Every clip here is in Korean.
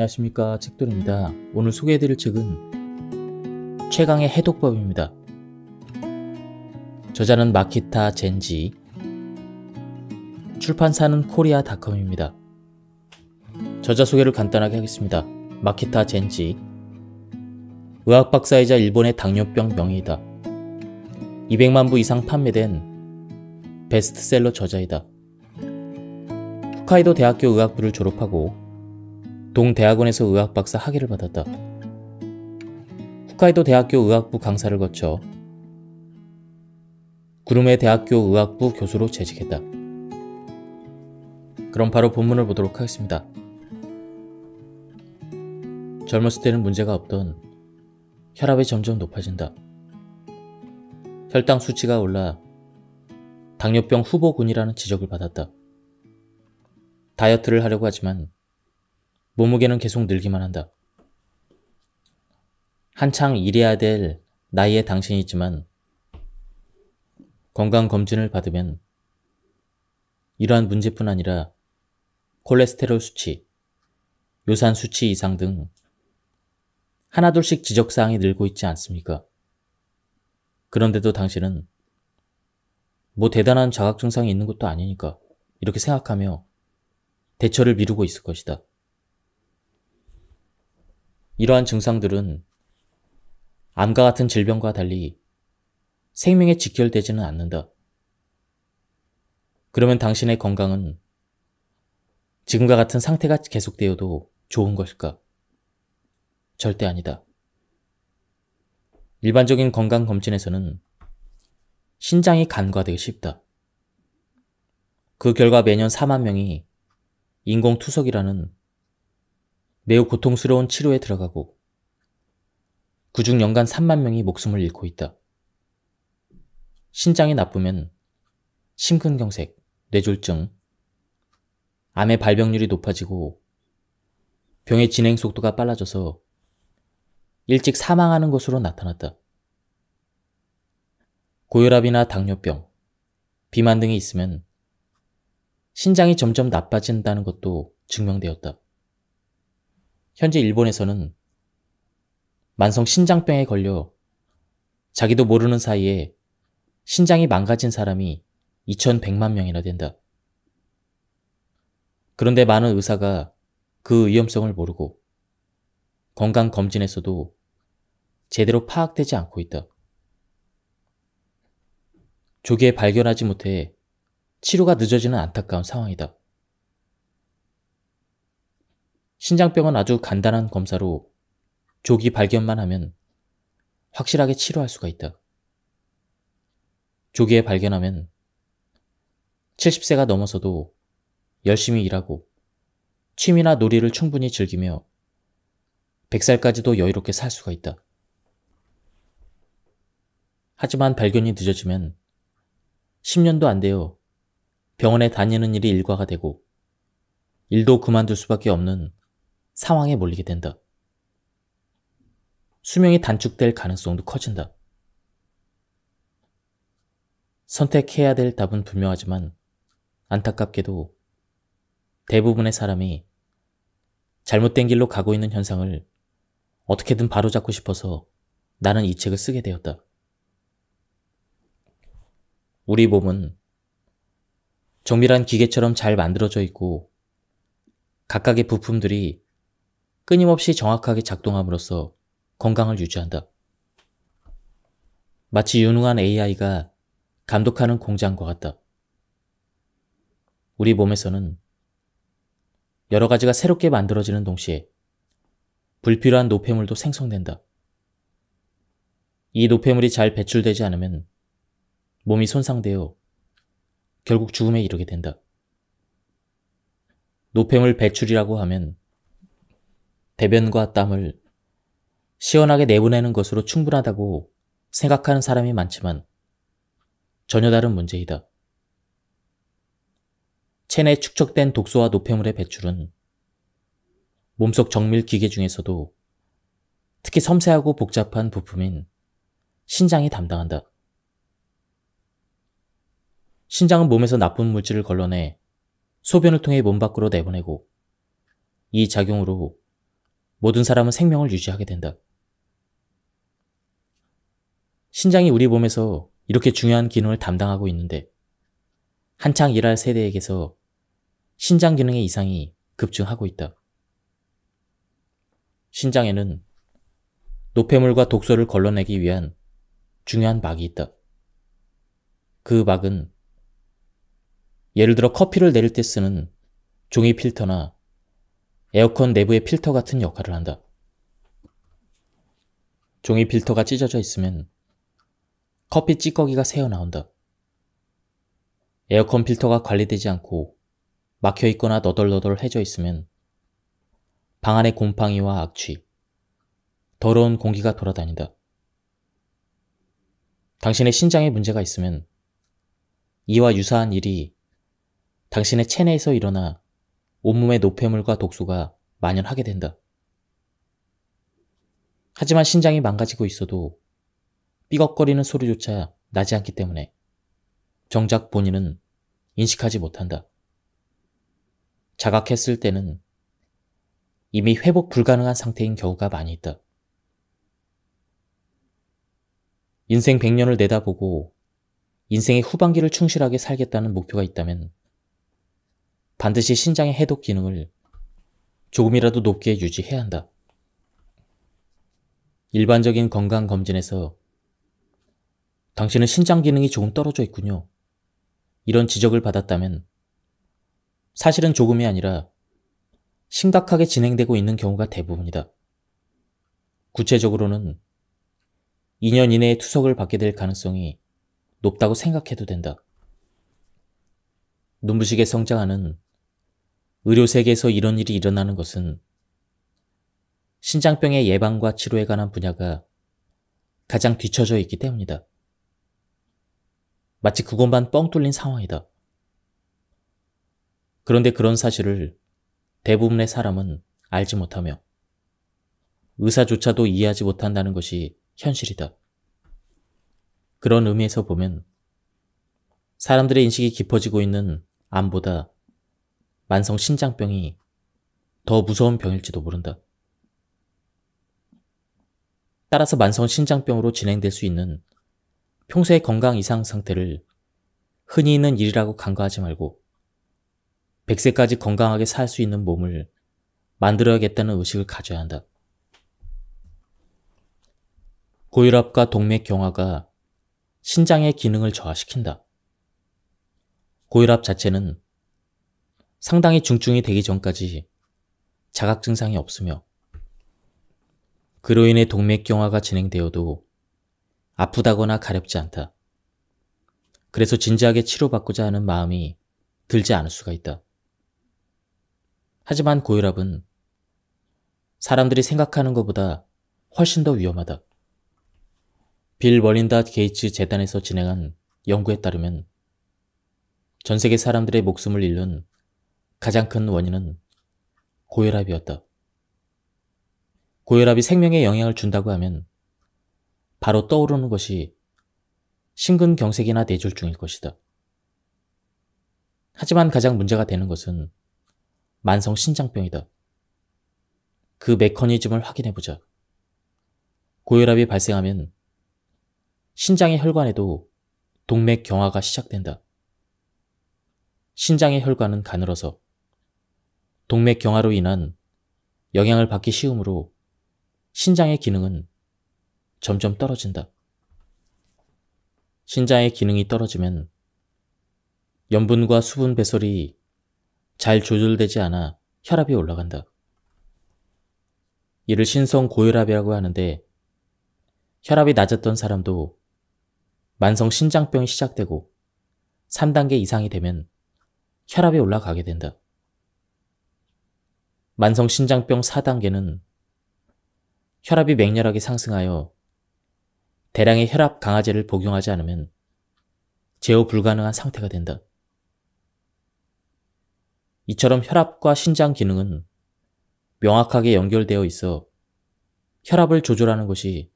안녕하십니까 책돌입니다. 오늘 소개해드릴 책은 최강의 해독법입니다. 저자는 마키타 젠지 출판사는 코리아닷컴입니다. 저자 소개를 간단하게 하겠습니다. 마키타 젠지 의학 박사이자 일본의 당뇨병 명의이다. 200만 부 이상 판매된 베스트셀러 저자이다. 홋카이도 대학교 의학부를 졸업하고 동대학원에서 의학박사 학위를 받았다. 후카이도 대학교 의학부 강사를 거쳐 구름의 대학교 의학부 교수로 재직했다. 그럼 바로 본문을 보도록 하겠습니다. 젊었을 때는 문제가 없던 혈압이 점점 높아진다. 혈당 수치가 올라 당뇨병 후보군이라는 지적을 받았다. 다이어트를 하려고 하지만 몸무게는 계속 늘기만 한다. 한창 일해야 될 나이의 당신이지만 건강검진을 받으면 이러한 문제뿐 아니라 콜레스테롤 수치, 요산 수치 이상 등 하나둘씩 지적사항이 늘고 있지 않습니까? 그런데도 당신은 뭐 대단한 자각증상이 있는 것도 아니니까 이렇게 생각하며 대처를 미루고 있을 것이다. 이러한 증상들은 암과 같은 질병과 달리 생명에 직결되지는 않는다. 그러면 당신의 건강은 지금과 같은 상태가 계속되어도 좋은 것일까? 절대 아니다. 일반적인 건강검진에서는 신장이 간과되기 쉽다. 그 결과 매년 4만 명이 인공투석이라는 매우 고통스러운 치료에 들어가고 그 중 연간 3만 명이 목숨을 잃고 있다. 신장이 나쁘면 심근경색, 뇌졸중, 암의 발병률이 높아지고 병의 진행 속도가 빨라져서 일찍 사망하는 것으로 나타났다. 고혈압이나 당뇨병, 비만 등이 있으면 신장이 점점 나빠진다는 것도 증명되었다. 현재 일본에서는 만성 신장병에 걸려 자기도 모르는 사이에 신장이 망가진 사람이 2100만 명이나 된다. 그런데 많은 의사가 그 위험성을 모르고 건강검진에서도 제대로 파악되지 않고 있다. 조기에 발견하지 못해 치료가 늦어지는 안타까운 상황이다. 신장병은 아주 간단한 검사로 조기 발견만 하면 확실하게 치료할 수가 있다. 조기에 발견하면 70세가 넘어서도 열심히 일하고 취미나 놀이를 충분히 즐기며 100살까지도 여유롭게 살 수가 있다. 하지만 발견이 늦어지면 10년도 안 되어 병원에 다니는 일이 일과가 되고 일도 그만둘 수밖에 없는 상황에 몰리게 된다. 수명이 단축될 가능성도 커진다. 선택해야 될 답은 분명하지만 안타깝게도 대부분의 사람이 잘못된 길로 가고 있는 현상을 어떻게든 바로잡고 싶어서 나는 이 책을 쓰게 되었다. 우리 몸은 정밀한 기계처럼 잘 만들어져 있고 각각의 부품들이 끊임없이 정확하게 작동함으로써 건강을 유지한다. 마치 유능한 AI가 감독하는 공장과 같다. 우리 몸에서는 여러 가지가 새롭게 만들어지는 동시에 불필요한 노폐물도 생성된다. 이 노폐물이 잘 배출되지 않으면 몸이 손상되어 결국 죽음에 이르게 된다. 노폐물 배출이라고 하면 대변과 땀을 시원하게 내보내는 것으로 충분하다고 생각하는 사람이 많지만 전혀 다른 문제이다. 체내 축적된 독소와 노폐물의 배출은 몸속 정밀 기계 중에서도 특히 섬세하고 복잡한 부품인 신장이 담당한다. 신장은 몸에서 나쁜 물질을 걸러내 소변을 통해 몸 밖으로 내보내고 이 작용으로 모든 사람은 생명을 유지하게 된다. 신장이 우리 몸에서 이렇게 중요한 기능을 담당하고 있는데 한창 일할 세대에게서 신장 기능의 이상이 급증하고 있다. 신장에는 노폐물과 독소를 걸러내기 위한 중요한 막이 있다. 그 막은 예를 들어 커피를 내릴 때 쓰는 종이 필터나 에어컨 내부의 필터 같은 역할을 한다. 종이 필터가 찢어져 있으면 커피 찌꺼기가 새어나온다. 에어컨 필터가 관리되지 않고 막혀 있거나 너덜너덜해져 있으면 방 안에 곰팡이와 악취, 더러운 공기가 돌아다닌다. 당신의 신장에 문제가 있으면 이와 유사한 일이 당신의 체내에서 일어나 온몸의 노폐물과 독소가 만연하게 된다. 하지만 신장이 망가지고 있어도 삐걱거리는 소리조차 나지 않기 때문에 정작 본인은 인식하지 못한다. 자각했을 때는 이미 회복 불가능한 상태인 경우가 많이 있다. 인생 100년을 내다보고 인생의 후반기를 충실하게 살겠다는 목표가 있다면 반드시 신장의 해독 기능을 조금이라도 높게 유지해야 한다. 일반적인 건강검진에서 당신은 신장 기능이 조금 떨어져 있군요. 이런 지적을 받았다면 사실은 조금이 아니라 심각하게 진행되고 있는 경우가 대부분이다. 구체적으로는 2년 이내에 투석을 받게 될 가능성이 높다고 생각해도 된다. 눈부시게 성장하는 의료세계에서 이런 일이 일어나는 것은 신장병의 예방과 치료에 관한 분야가 가장 뒤처져 있기 때문이다. 마치 그것만 뻥 뚫린 상황이다. 그런데 그런 사실을 대부분의 사람은 알지 못하며 의사조차도 이해하지 못한다는 것이 현실이다. 그런 의미에서 보면 사람들의 인식이 깊어지고 있는 암보다 만성 신장병이 더 무서운 병일지도 모른다. 따라서 만성 신장병으로 진행될 수 있는 평소의 건강 이상 상태를 흔히 있는 일이라고 간과하지 말고 100세까지 건강하게 살 수 있는 몸을 만들어야겠다는 의식을 가져야 한다. 고혈압과 동맥 경화가 신장의 기능을 저하시킨다. 고혈압 자체는 상당히 중증이 되기 전까지 자각 증상이 없으며 그로 인해 동맥경화가 진행되어도 아프다거나 가렵지 않다. 그래서 진지하게 치료받고자 하는 마음이 들지 않을 수가 있다. 하지만 고혈압은 사람들이 생각하는 것보다 훨씬 더 위험하다. 빌 멀린다 게이츠 재단에서 진행한 연구에 따르면 전 세계 사람들의 목숨을 잃는 가장 큰 원인은 고혈압이었다. 고혈압이 생명에 영향을 준다고 하면 바로 떠오르는 것이 심근경색이나 뇌졸중일 것이다. 하지만 가장 문제가 되는 것은 만성 신장병이다. 그 메커니즘을 확인해보자. 고혈압이 발생하면 신장의 혈관에도 동맥경화가 시작된다. 신장의 혈관은 가늘어서 동맥경화로 인한 영향을 받기 쉬우므로 신장의 기능은 점점 떨어진다. 신장의 기능이 떨어지면 염분과 수분 배설이 잘 조절되지 않아 혈압이 올라간다. 이를 신성 고혈압이라고 하는데 혈압이 낮았던 사람도 만성 신장병이 시작되고 3단계 이상이 되면 혈압이 올라가게 된다. 만성 신장병 4단계는 혈압이 맹렬하게 상승하여 대량의 혈압 강화제를 복용하지 않으면 제어 불가능한 상태가 된다. 이처럼 혈압과 신장 기능은 명확하게 연결되어 있어 혈압을 조절하는 것이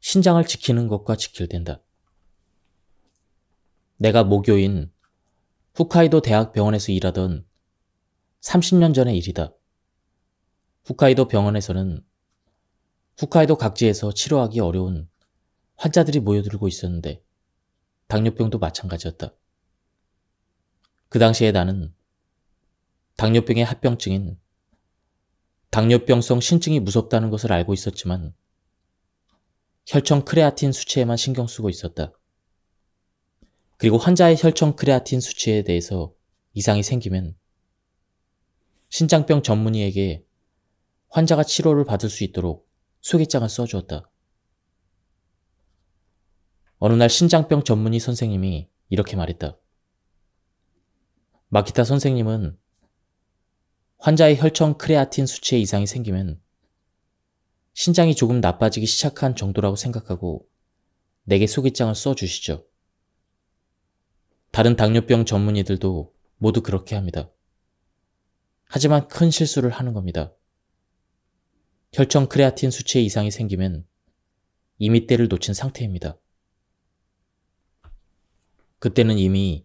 신장을 지키는 것과 직결된다. 내가 모교인 후카이도 대학병원에서 일하던 30년 전의 일이다. 홋카이도 병원에서는 홋카이도 각지에서 치료하기 어려운 환자들이 모여들고 있었는데 당뇨병도 마찬가지였다. 그 당시에 나는 당뇨병의 합병증인 당뇨병성 신증이 무섭다는 것을 알고 있었지만 혈청 크레아틴 수치에만 신경 쓰고 있었다. 그리고 환자의 혈청 크레아틴 수치에 대해서 이상이 생기면 신장병 전문의에게 환자가 치료를 받을 수 있도록 소개장을 써주었다. 어느 날 신장병 전문의 선생님이 이렇게 말했다. 마키타 선생님은 환자의 혈청 크레아틴 수치에 이상이 생기면 신장이 조금 나빠지기 시작한 정도라고 생각하고 내게 소개장을 써주시죠. 다른 당뇨병 전문의들도 모두 그렇게 합니다. 하지만 큰 실수를 하는 겁니다. 혈청 크레아틴 수치에 이상이 생기면 이미 때를 놓친 상태입니다. 그때는 이미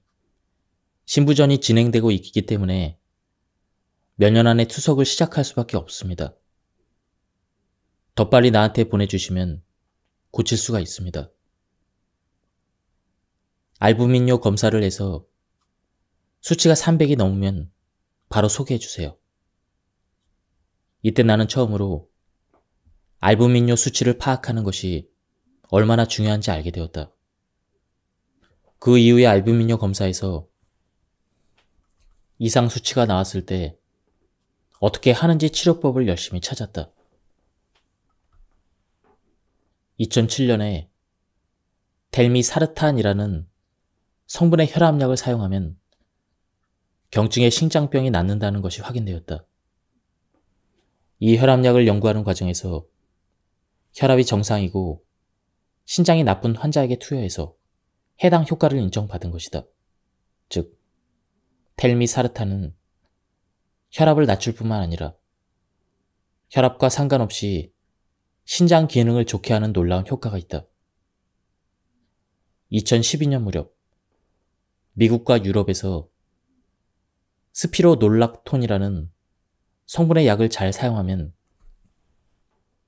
신부전이 진행되고 있기 때문에 몇 년 안에 투석을 시작할 수밖에 없습니다. 더 빨리 나한테 보내주시면 고칠 수가 있습니다. 알부민뇨 검사를 해서 수치가 300이 넘으면 바로 소개해주세요. 이때 나는 처음으로 알부민뇨 수치를 파악하는 것이 얼마나 중요한지 알게 되었다. 그 이후에 알부민뇨 검사에서 이상 수치가 나왔을 때 어떻게 하는지 치료법을 열심히 찾았다. 2007년에 델미사르탄이라는 성분의 혈압약을 사용하면 경증의 신장병이 낫는다는 것이 확인되었다. 이 혈압약을 연구하는 과정에서 혈압이 정상이고 신장이 나쁜 환자에게 투여해서 해당 효과를 인정받은 것이다. 즉, 텔미 사르타는 혈압을 낮출 뿐만 아니라 혈압과 상관없이 신장 기능을 좋게 하는 놀라운 효과가 있다. 2012년 무렵 미국과 유럽에서 스피로놀락톤이라는 성분의 약을 잘 사용하면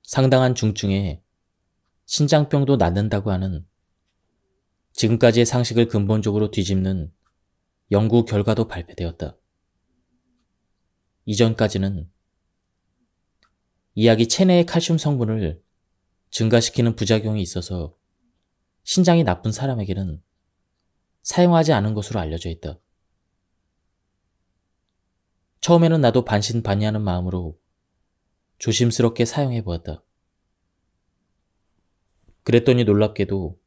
상당한 중증에 신장병도 낫는다고 하는 지금까지의 상식을 근본적으로 뒤집는 연구 결과도 발표되었다. 이전까지는 이약이 체내의 칼슘 성분을 증가시키는 부작용이 있어서 신장이 나쁜 사람에게는 사용하지 않은 것으로 알려져 있다. 처음에는 나도 반신반의하는 마음으로 조심스럽게 사용해 보았다. 그랬더니 놀랍게도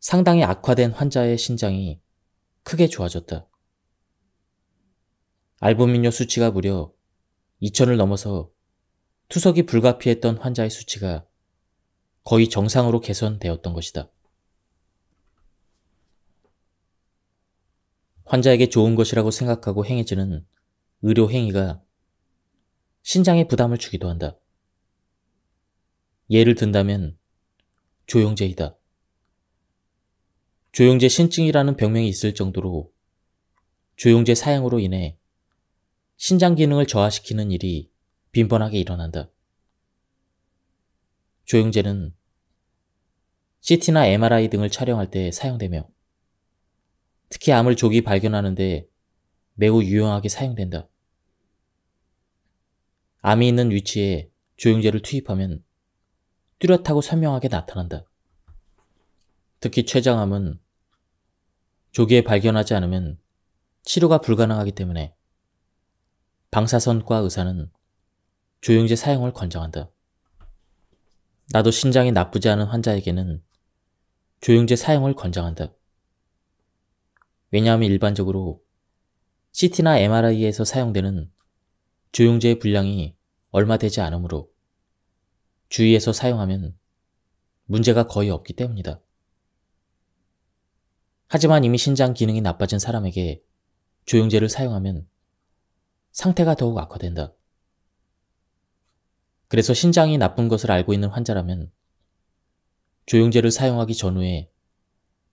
상당히 악화된 환자의 신장이 크게 좋아졌다. 알부민뇨 수치가 무려 2천을 넘어서 투석이 불가피했던 환자의 수치가 거의 정상으로 개선되었던 것이다. 환자에게 좋은 것이라고 생각하고 행해지는 의료 행위가 신장에 부담을 주기도 한다. 예를 든다면 조영제이다. 조영제 신증이라는 병명이 있을 정도로 조영제 사양으로 인해 신장 기능을 저하시키는 일이 빈번하게 일어난다. 조영제는 CT나 MRI 등을 촬영할 때 사용되며 특히 암을 조기 발견하는데 매우 유용하게 사용된다. 암이 있는 위치에 조영제를 투입하면 뚜렷하고 선명하게 나타난다. 특히 췌장암은 조기에 발견하지 않으면 치료가 불가능하기 때문에 방사선과 의사는 조영제 사용을 권장한다. 나도 신장이 나쁘지 않은 환자에게는 조영제 사용을 권장한다. 왜냐하면 일반적으로 CT나 MRI에서 사용되는 조용제의 분량이 얼마 되지 않으므로 주위에서 사용하면 문제가 거의 없기 때문이다. 하지만 이미 신장 기능이 나빠진 사람에게 조용제를 사용하면 상태가 더욱 악화된다. 그래서 신장이 나쁜 것을 알고 있는 환자라면 조용제를 사용하기 전후에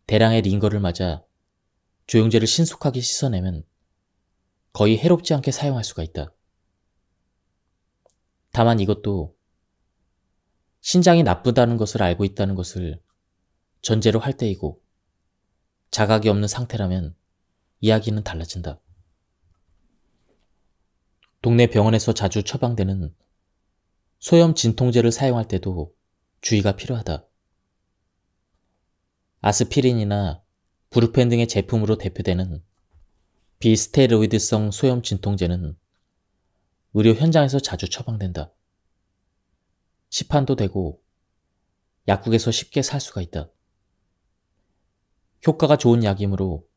대량의 링거를 맞아 조용제를 신속하게 씻어내면 거의 해롭지 않게 사용할 수가 있다. 다만 이것도 신장이 나쁘다는 것을 알고 있다는 것을 전제로 할 때이고 자각이 없는 상태라면 이야기는 달라진다. 동네 병원에서 자주 처방되는 소염 진통제를 사용할 때도 주의가 필요하다. 아스피린이나 브루펜 등의 제품으로 대표되는 비스테로이드성 소염 진통제는 의료 현장에서 자주 처방된다. 시판도 되고 약국에서 쉽게 살 수가 있다. 효과가 좋은 약이므로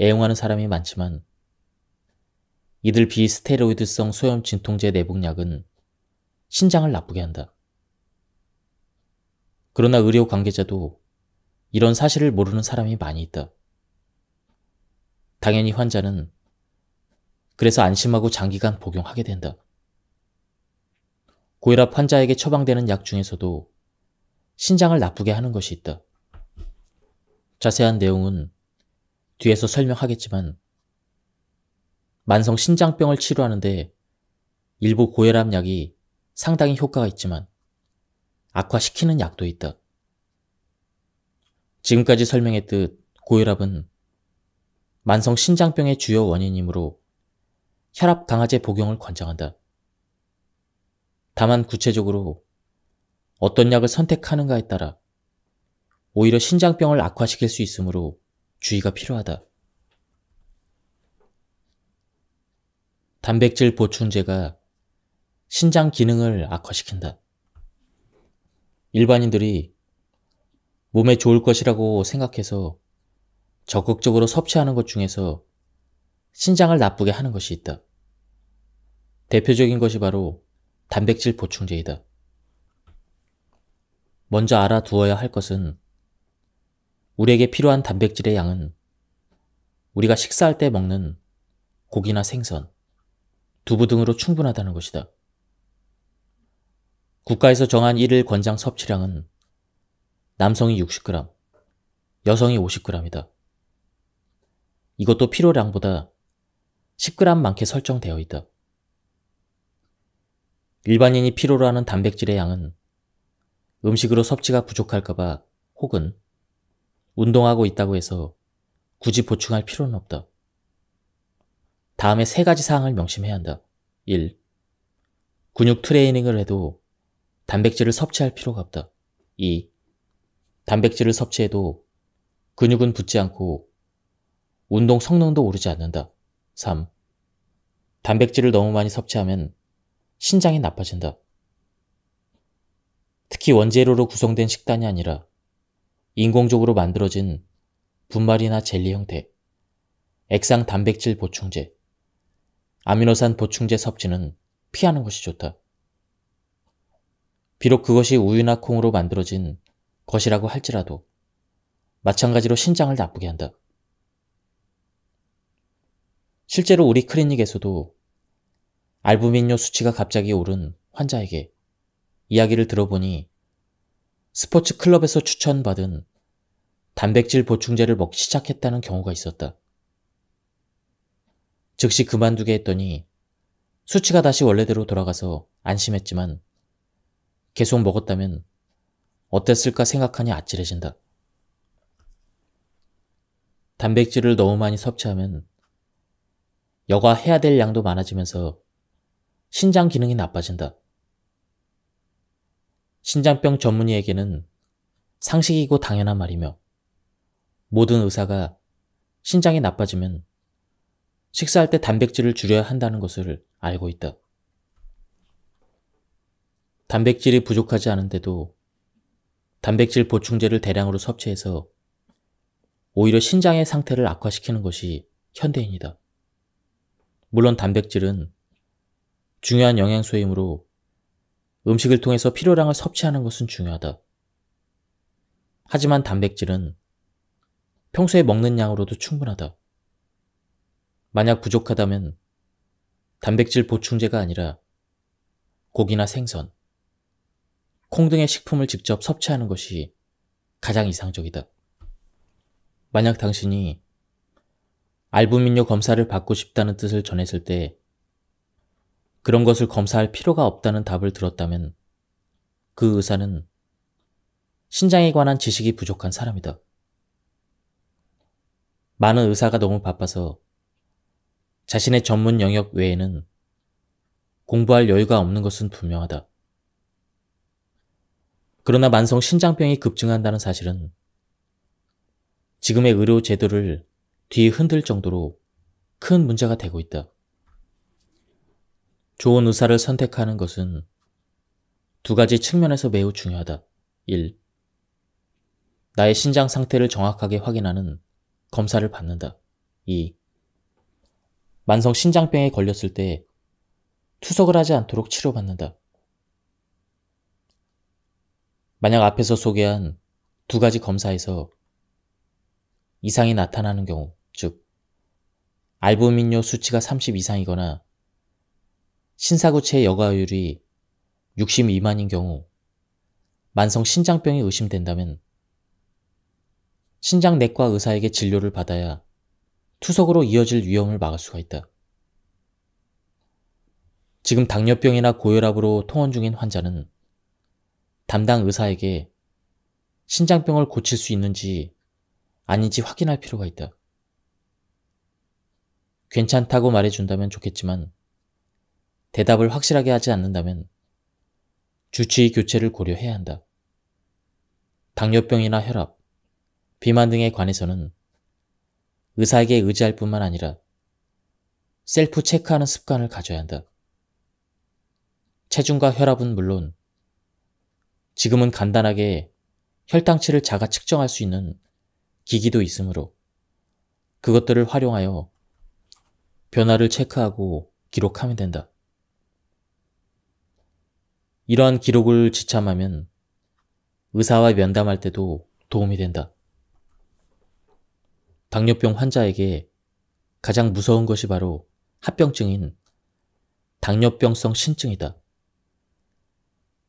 애용하는 사람이 많지만 이들 비스테로이드성 소염 진통제 내복약은 신장을 나쁘게 한다. 그러나 의료 관계자도 이런 사실을 모르는 사람이 많이 있다. 당연히 환자는 그래서 안심하고 장기간 복용하게 된다. 고혈압 환자에게 처방되는 약 중에서도 신장을 나쁘게 하는 것이 있다. 자세한 내용은 뒤에서 설명하겠지만 만성 신장병을 치료하는데 일부 고혈압 약이 상당히 효과가 있지만 악화시키는 약도 있다. 지금까지 설명했듯 고혈압은 만성 신장병의 주요 원인이므로 혈압 강화제 복용을 권장한다. 다만 구체적으로 어떤 약을 선택하는가에 따라 오히려 신장병을 악화시킬 수 있으므로 주의가 필요하다. 단백질 보충제가 신장 기능을 악화시킨다. 일반인들이 몸에 좋을 것이라고 생각해서 적극적으로 섭취하는 것 중에서 신장을 나쁘게 하는 것이 있다. 대표적인 것이 바로 단백질 보충제이다. 먼저 알아두어야 할 것은 우리에게 필요한 단백질의 양은 우리가 식사할 때 먹는 고기나 생선, 두부 등으로 충분하다는 것이다. 국가에서 정한 1일 권장 섭취량은 남성이 60g, 여성이 50g이다. 이것도 필요량보다 10g 많게 설정되어 있다. 일반인이 필요로 하는 단백질의 양은 음식으로 섭취가 부족할까봐 혹은 운동하고 있다고 해서 굳이 보충할 필요는 없다. 다음에 세 가지 사항을 명심해야 한다. 1. 근육 트레이닝을 해도 단백질을 섭취할 필요가 없다. 2. 단백질을 섭취해도 근육은 붙지 않고 운동 성능도 오르지 않는다. 3. 단백질을 너무 많이 섭취하면 신장이 나빠진다. 특히 원재료로 구성된 식단이 아니라 인공적으로 만들어진 분말이나 젤리 형태, 액상 단백질 보충제, 아미노산 보충제 섭취는 피하는 것이 좋다. 비록 그것이 우유나 콩으로 만들어진 것이라고 할지라도 마찬가지로 신장을 나쁘게 한다. 실제로 우리 클리닉에서도 알부민요 수치가 갑자기 오른 환자에게 이야기를 들어보니 스포츠 클럽에서 추천받은 단백질 보충제를 먹기 시작했다는 경우가 있었다. 즉시 그만두게 했더니 수치가 다시 원래대로 돌아가서 안심했지만 계속 먹었다면 어땠을까 생각하니 아찔해진다. 단백질을 너무 많이 섭취하면 여과 해야 될 양도 많아지면서 신장 기능이 나빠진다. 신장병 전문의에게는 상식이고 당연한 말이며 모든 의사가 신장이 나빠지면 식사할 때 단백질을 줄여야 한다는 것을 알고 있다. 단백질이 부족하지 않은데도 단백질 보충제를 대량으로 섭취해서 오히려 신장의 상태를 악화시키는 것이 현대인이다. 물론 단백질은 중요한 영양소이므로 음식을 통해서 필요량을 섭취하는 것은 중요하다. 하지만 단백질은 평소에 먹는 양으로도 충분하다. 만약 부족하다면 단백질 보충제가 아니라 고기나 생선, 콩 등의 식품을 직접 섭취하는 것이 가장 이상적이다. 만약 당신이 알부민뇨 검사를 받고 싶다는 뜻을 전했을 때 그런 것을 검사할 필요가 없다는 답을 들었다면 그 의사는 신장에 관한 지식이 부족한 사람이다. 많은 의사가 너무 바빠서 자신의 전문 영역 외에는 공부할 여유가 없는 것은 분명하다. 그러나 만성 신장병이 급증한다는 사실은 지금의 의료 제도를 뒤 흔들 정도로 큰 문제가 되고 있다. 좋은 의사를 선택하는 것은 두 가지 측면에서 매우 중요하다. 1. 나의 신장 상태를 정확하게 확인하는 검사를 받는다. 2. 만성 신장병에 걸렸을 때 투석을 하지 않도록 치료받는다. 만약 앞에서 소개한 두 가지 검사에서 이상이 나타나는 경우, 즉알부민뇨 수치가 30 이상이거나 신사구체여과율이 62만인 경우 만성 신장병이 의심된다면 신장내과 의사에게 진료를 받아야 투석으로 이어질 위험을 막을 수가 있다. 지금 당뇨병이나 고혈압으로 통원 중인 환자는 담당 의사에게 신장병을 고칠 수 있는지 아닌지 확인할 필요가 있다. 괜찮다고 말해준다면 좋겠지만 대답을 확실하게 하지 않는다면 주치의 교체를 고려해야 한다. 당뇨병이나 혈압, 비만 등에 관해서는 의사에게 의지할 뿐만 아니라 셀프 체크하는 습관을 가져야 한다. 체중과 혈압은 물론 지금은 간단하게 혈당치를 자가 측정할 수 있는 기기도 있으므로 그것들을 활용하여 변화를 체크하고 기록하면 된다. 이러한 기록을 지참하면 의사와 면담할 때도 도움이 된다. 당뇨병 환자에게 가장 무서운 것이 바로 합병증인 당뇨병성 신증이다.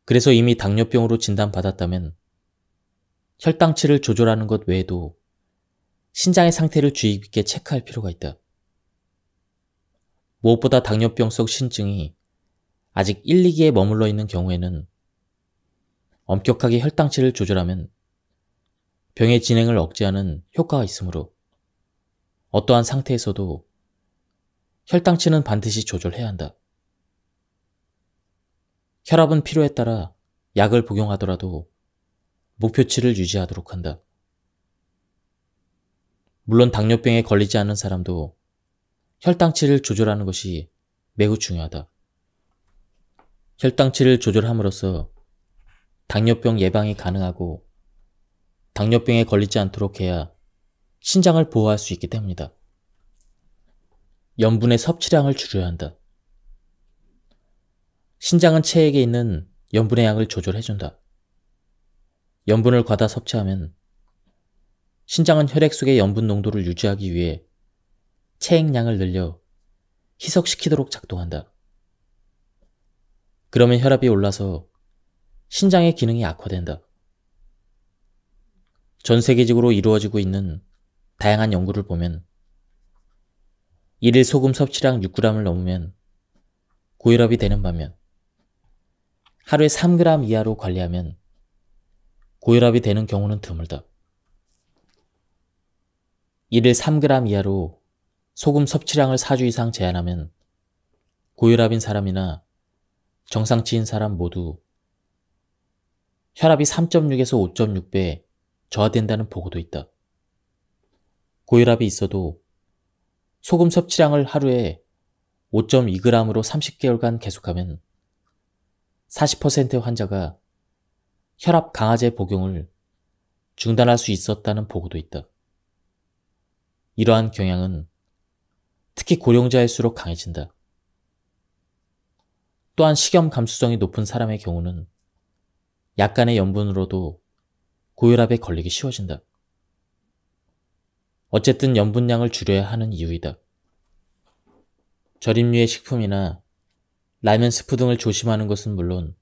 그래서 이미 당뇨병으로 진단받았다면 혈당치를 조절하는 것 외에도 신장의 상태를 주의 깊게 체크할 필요가 있다. 무엇보다 당뇨병성 신증이 아직 1, 2기에 머물러 있는 경우에는 엄격하게 혈당치를 조절하면 병의 진행을 억제하는 효과가 있으므로 어떠한 상태에서도 혈당치는 반드시 조절해야 한다. 혈압은 필요에 따라 약을 복용하더라도 목표치를 유지하도록 한다. 물론 당뇨병에 걸리지 않은 사람도 혈당치를 조절하는 것이 매우 중요하다. 혈당치를 조절함으로써 당뇨병 예방이 가능하고 당뇨병에 걸리지 않도록 해야 신장을 보호할 수 있기 때문이다. 염분의 섭취량을 줄여야 한다. 신장은 체액에 있는 염분의 양을 조절해준다. 염분을 과다 섭취하면 신장은 혈액 속의 염분 농도를 유지하기 위해 체액량을 늘려 희석시키도록 작동한다. 그러면 혈압이 올라서 신장의 기능이 악화된다. 전 세계적으로 이루어지고 있는 다양한 연구를 보면 1일 소금 섭취량 6g을 넘으면 고혈압이 되는 반면 하루에 3g 이하로 관리하면 고혈압이 되는 경우는 드물다. 1일 3g 이하로 소금 섭취량을 4주 이상 제한하면 고혈압인 사람이나 정상치인 사람 모두 혈압이 3.6에서 5.6배 저하된다는 보고도 있다. 고혈압이 있어도 소금 섭취량을 하루에 5.2g으로 30개월간 계속하면 40%의 환자가 혈압 강화제 복용을 중단할 수 있었다는 보고도 있다. 이러한 경향은 특히 고령자일수록 강해진다. 또한 식염 감수성이 높은 사람의 경우는 약간의 염분으로도 고혈압에 걸리기 쉬워진다. 어쨌든 염분량을 줄여야 하는 이유이다. 절임류의 식품이나 라면 스프 등을 조심하는 것은 물론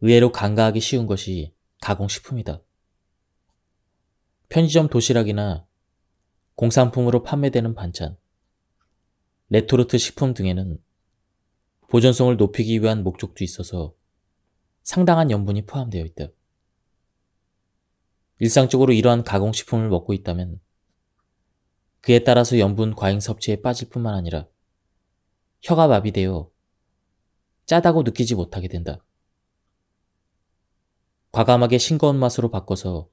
의외로 간과하기 쉬운 것이 가공식품이다. 편의점 도시락이나 공산품으로 판매되는 반찬, 레토르트 식품 등에는 보존성을 높이기 위한 목적도 있어서 상당한 염분이 포함되어 있다. 일상적으로 이러한 가공식품을 먹고 있다면 그에 따라서 염분 과잉 섭취에 빠질 뿐만 아니라 혀가 마비되어 짜다고 느끼지 못하게 된다. 과감하게 싱거운 맛으로 바꿔서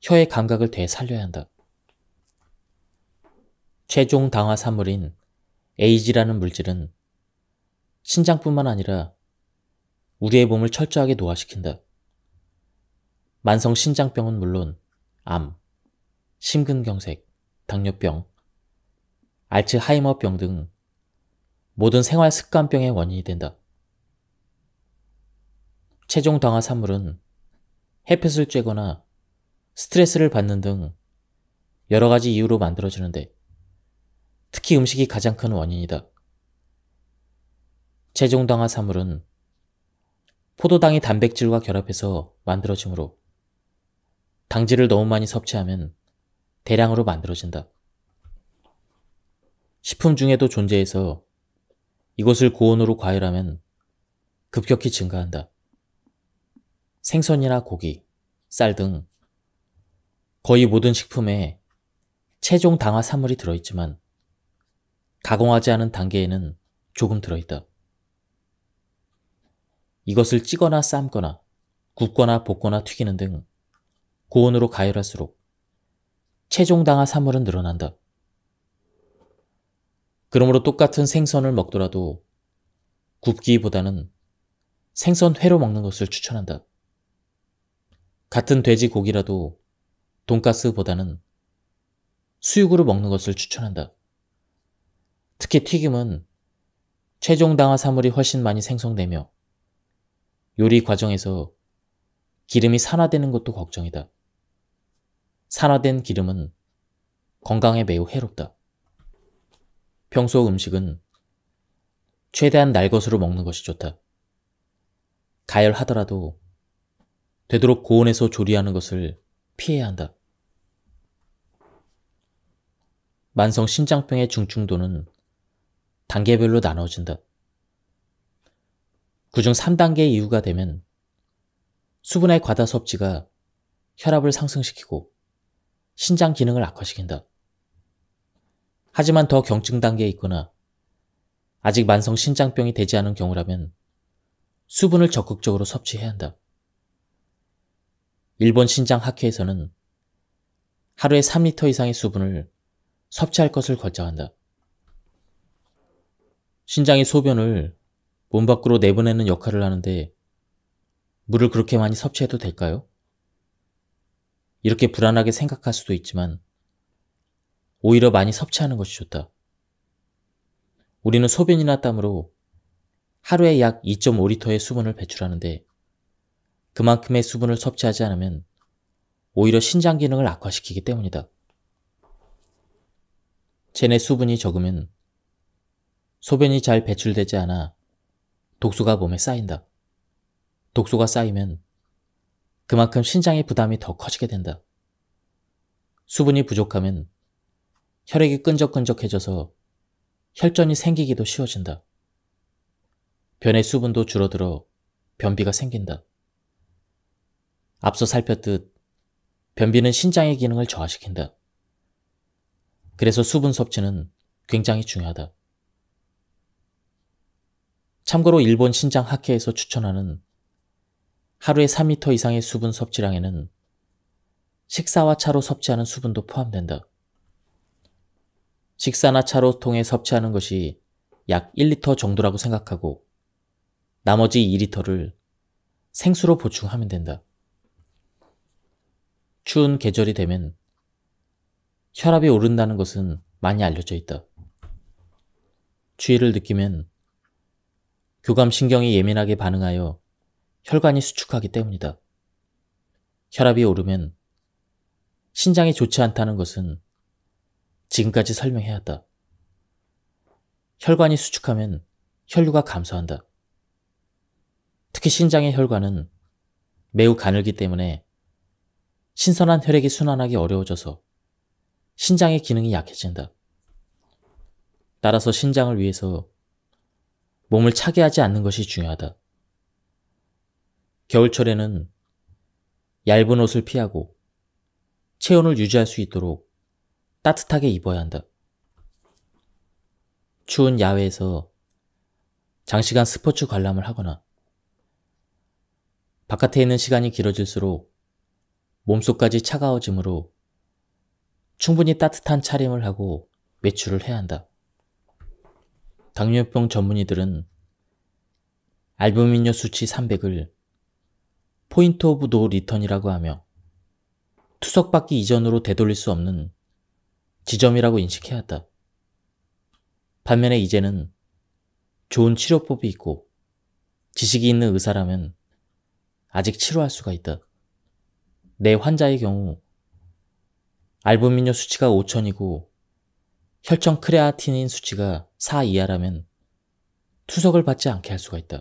혀의 감각을 되살려야 한다. 최종 당화산물인 에이지라는 물질은 신장뿐만 아니라 우리의 몸을 철저하게 노화시킨다. 만성 신장병은 물론 암, 심근경색, 당뇨병, 알츠하이머병 등 모든 생활 습관병의 원인이 된다. 체중 당화 산물은 햇볕을 쬐거나 스트레스를 받는 등 여러 가지 이유로 만들어지는데 특히 음식이 가장 큰 원인이다. 체종당화 사물은 포도당이 단백질과 결합해서 만들어지므로 당질을 너무 많이 섭취하면 대량으로 만들어진다. 식품 중에도 존재해서 이것을 고온으로 과열하면 급격히 증가한다. 생선이나 고기, 쌀 등 거의 모든 식품에 체종 당화 사물이 들어있지만 가공하지 않은 단계에는 조금 들어있다. 이것을 찌거나 삶거나 굽거나 볶거나 튀기는 등 고온으로 가열할수록 최종 당화 사물은 늘어난다. 그러므로 똑같은 생선을 먹더라도 굽기보다는 생선 회로 먹는 것을 추천한다. 같은 돼지고기라도 돈가스보다는 수육으로 먹는 것을 추천한다. 특히 튀김은 최종 당화 사물이 훨씬 많이 생성되며 요리 과정에서 기름이 산화되는 것도 걱정이다. 산화된 기름은 건강에 매우 해롭다. 평소 음식은 최대한 날 것으로 먹는 것이 좋다. 가열하더라도 되도록 고온에서 조리하는 것을 피해야 한다. 만성 신장병의 중증도는 단계별로 나눠진다. 그중 3단계 의 이유가 되면 수분의 과다 섭취가 혈압을 상승시키고 신장 기능을 악화시킨다. 하지만 더 경증 단계에 있거나 아직 만성 신장병이 되지 않은 경우라면 수분을 적극적으로 섭취해야 한다. 일본 신장학회에서는 하루에 3리터 이상의 수분을 섭취할 것을 권장한다. 신장의 소변을 몸 밖으로 내보내는 역할을 하는데 물을 그렇게 많이 섭취해도 될까요? 이렇게 불안하게 생각할 수도 있지만 오히려 많이 섭취하는 것이 좋다. 우리는 소변이나 땀으로 하루에 약 2.5리터의 수분을 배출하는데 그만큼의 수분을 섭취하지 않으면 오히려 신장 기능을 악화시키기 때문이다. 체내 수분이 적으면 소변이 잘 배출되지 않아 독소가 몸에 쌓인다. 독소가 쌓이면 그만큼 신장의 부담이 더 커지게 된다. 수분이 부족하면 혈액이 끈적끈적해져서 혈전이 생기기도 쉬워진다. 변의 수분도 줄어들어 변비가 생긴다. 앞서 살폈듯 변비는 신장의 기능을 저하시킨다. 그래서 수분 섭취는 굉장히 중요하다. 참고로 일본 신장 학회에서 추천하는 하루에 3미터 이상의 수분 섭취량에는 식사와 차로 섭취하는 수분도 포함된다. 식사나 차로 통해 섭취하는 것이 약 1리터 정도라고 생각하고 나머지 2리터를 생수로 보충하면 된다. 추운 계절이 되면 혈압이 오른다는 것은 많이 알려져 있다. 추위를 느끼면 교감신경이 예민하게 반응하여 혈관이 수축하기 때문이다. 혈압이 오르면 신장이 좋지 않다는 것은 지금까지 설명해야 한다. 혈관이 수축하면 혈류가 감소한다. 특히 신장의 혈관은 매우 가늘기 때문에 신선한 혈액이 순환하기 어려워져서 신장의 기능이 약해진다. 따라서 신장을 위해서 몸을 차게 하지 않는 것이 중요하다. 겨울철에는 얇은 옷을 피하고 체온을 유지할 수 있도록 따뜻하게 입어야 한다. 추운 야외에서 장시간 스포츠 관람을 하거나 바깥에 있는 시간이 길어질수록 몸속까지 차가워지므로 충분히 따뜻한 차림을 하고 외출을 해야 한다. 당뇨병 전문의들은 알부민뇨 수치 300을 포인트 오브 노 리턴이라고 하며 투석받기 이전으로 되돌릴 수 없는 지점이라고 인식해야 한다. 반면에 이제는 좋은 치료법이 있고 지식이 있는 의사라면 아직 치료할 수가 있다. 내 환자의 경우 알부민뇨 수치가 5천이고 혈청 크레아틴인 수치가 4 이하라면 투석을 받지 않게 할 수가 있다.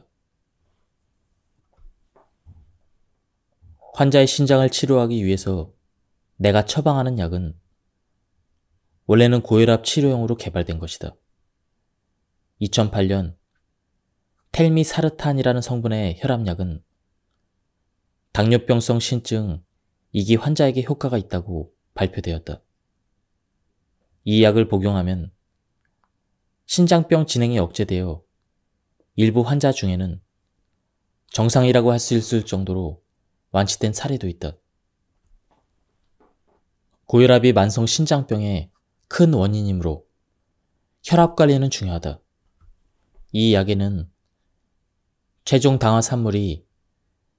환자의 신장을 치료하기 위해서 내가 처방하는 약은 원래는 고혈압 치료용으로 개발된 것이다. 2008년 텔미사르탄이라는 성분의 혈압약은 당뇨병성 신증 2기 환자에게 효과가 있다고 발표되었다. 이 약을 복용하면 신장병 진행이 억제되어 일부 환자 중에는 정상이라고 할 수 있을 정도로 완치된 사례도 있다. 고혈압이 만성 신장병의 큰 원인이므로 혈압 관리는 중요하다. 이 약에는 최종 당화 산물이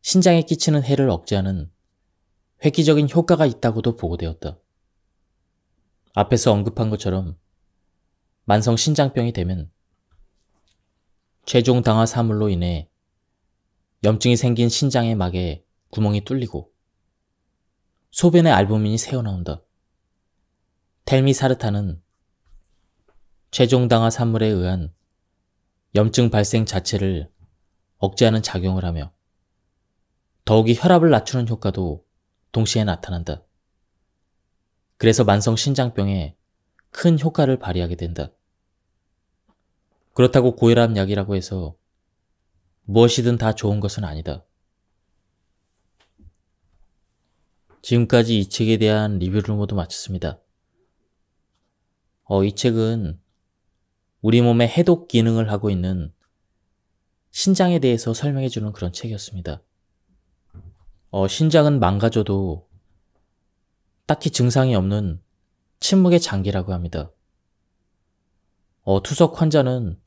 신장에 끼치는 해를 억제하는 획기적인 효과가 있다고도 보고되었다. 앞에서 언급한 것처럼 만성 신장병이 되면 최종 당화 사물로 인해 염증이 생긴 신장의 막에 구멍이 뚫리고 소변에 알부민이 새어나온다. 텔미사르타는 최종 당화 산물에 의한 염증 발생 자체를 억제하는 작용을 하며 더욱이 혈압을 낮추는 효과도 동시에 나타난다. 그래서 만성 신장병에 큰 효과를 발휘하게 된다. 그렇다고 고혈압 약이라고 해서 무엇이든 다 좋은 것은 아니다. 지금까지 이 책에 대한 리뷰를 모두 마쳤습니다. 어, 이 책은 우리 몸의 해독 기능을 하고 있는 신장에 대해서 설명해주는 그런 책이었습니다. 어, 신장은 망가져도 딱히 증상이 없는 침묵의 장기라고 합니다. 어, 투석 환자는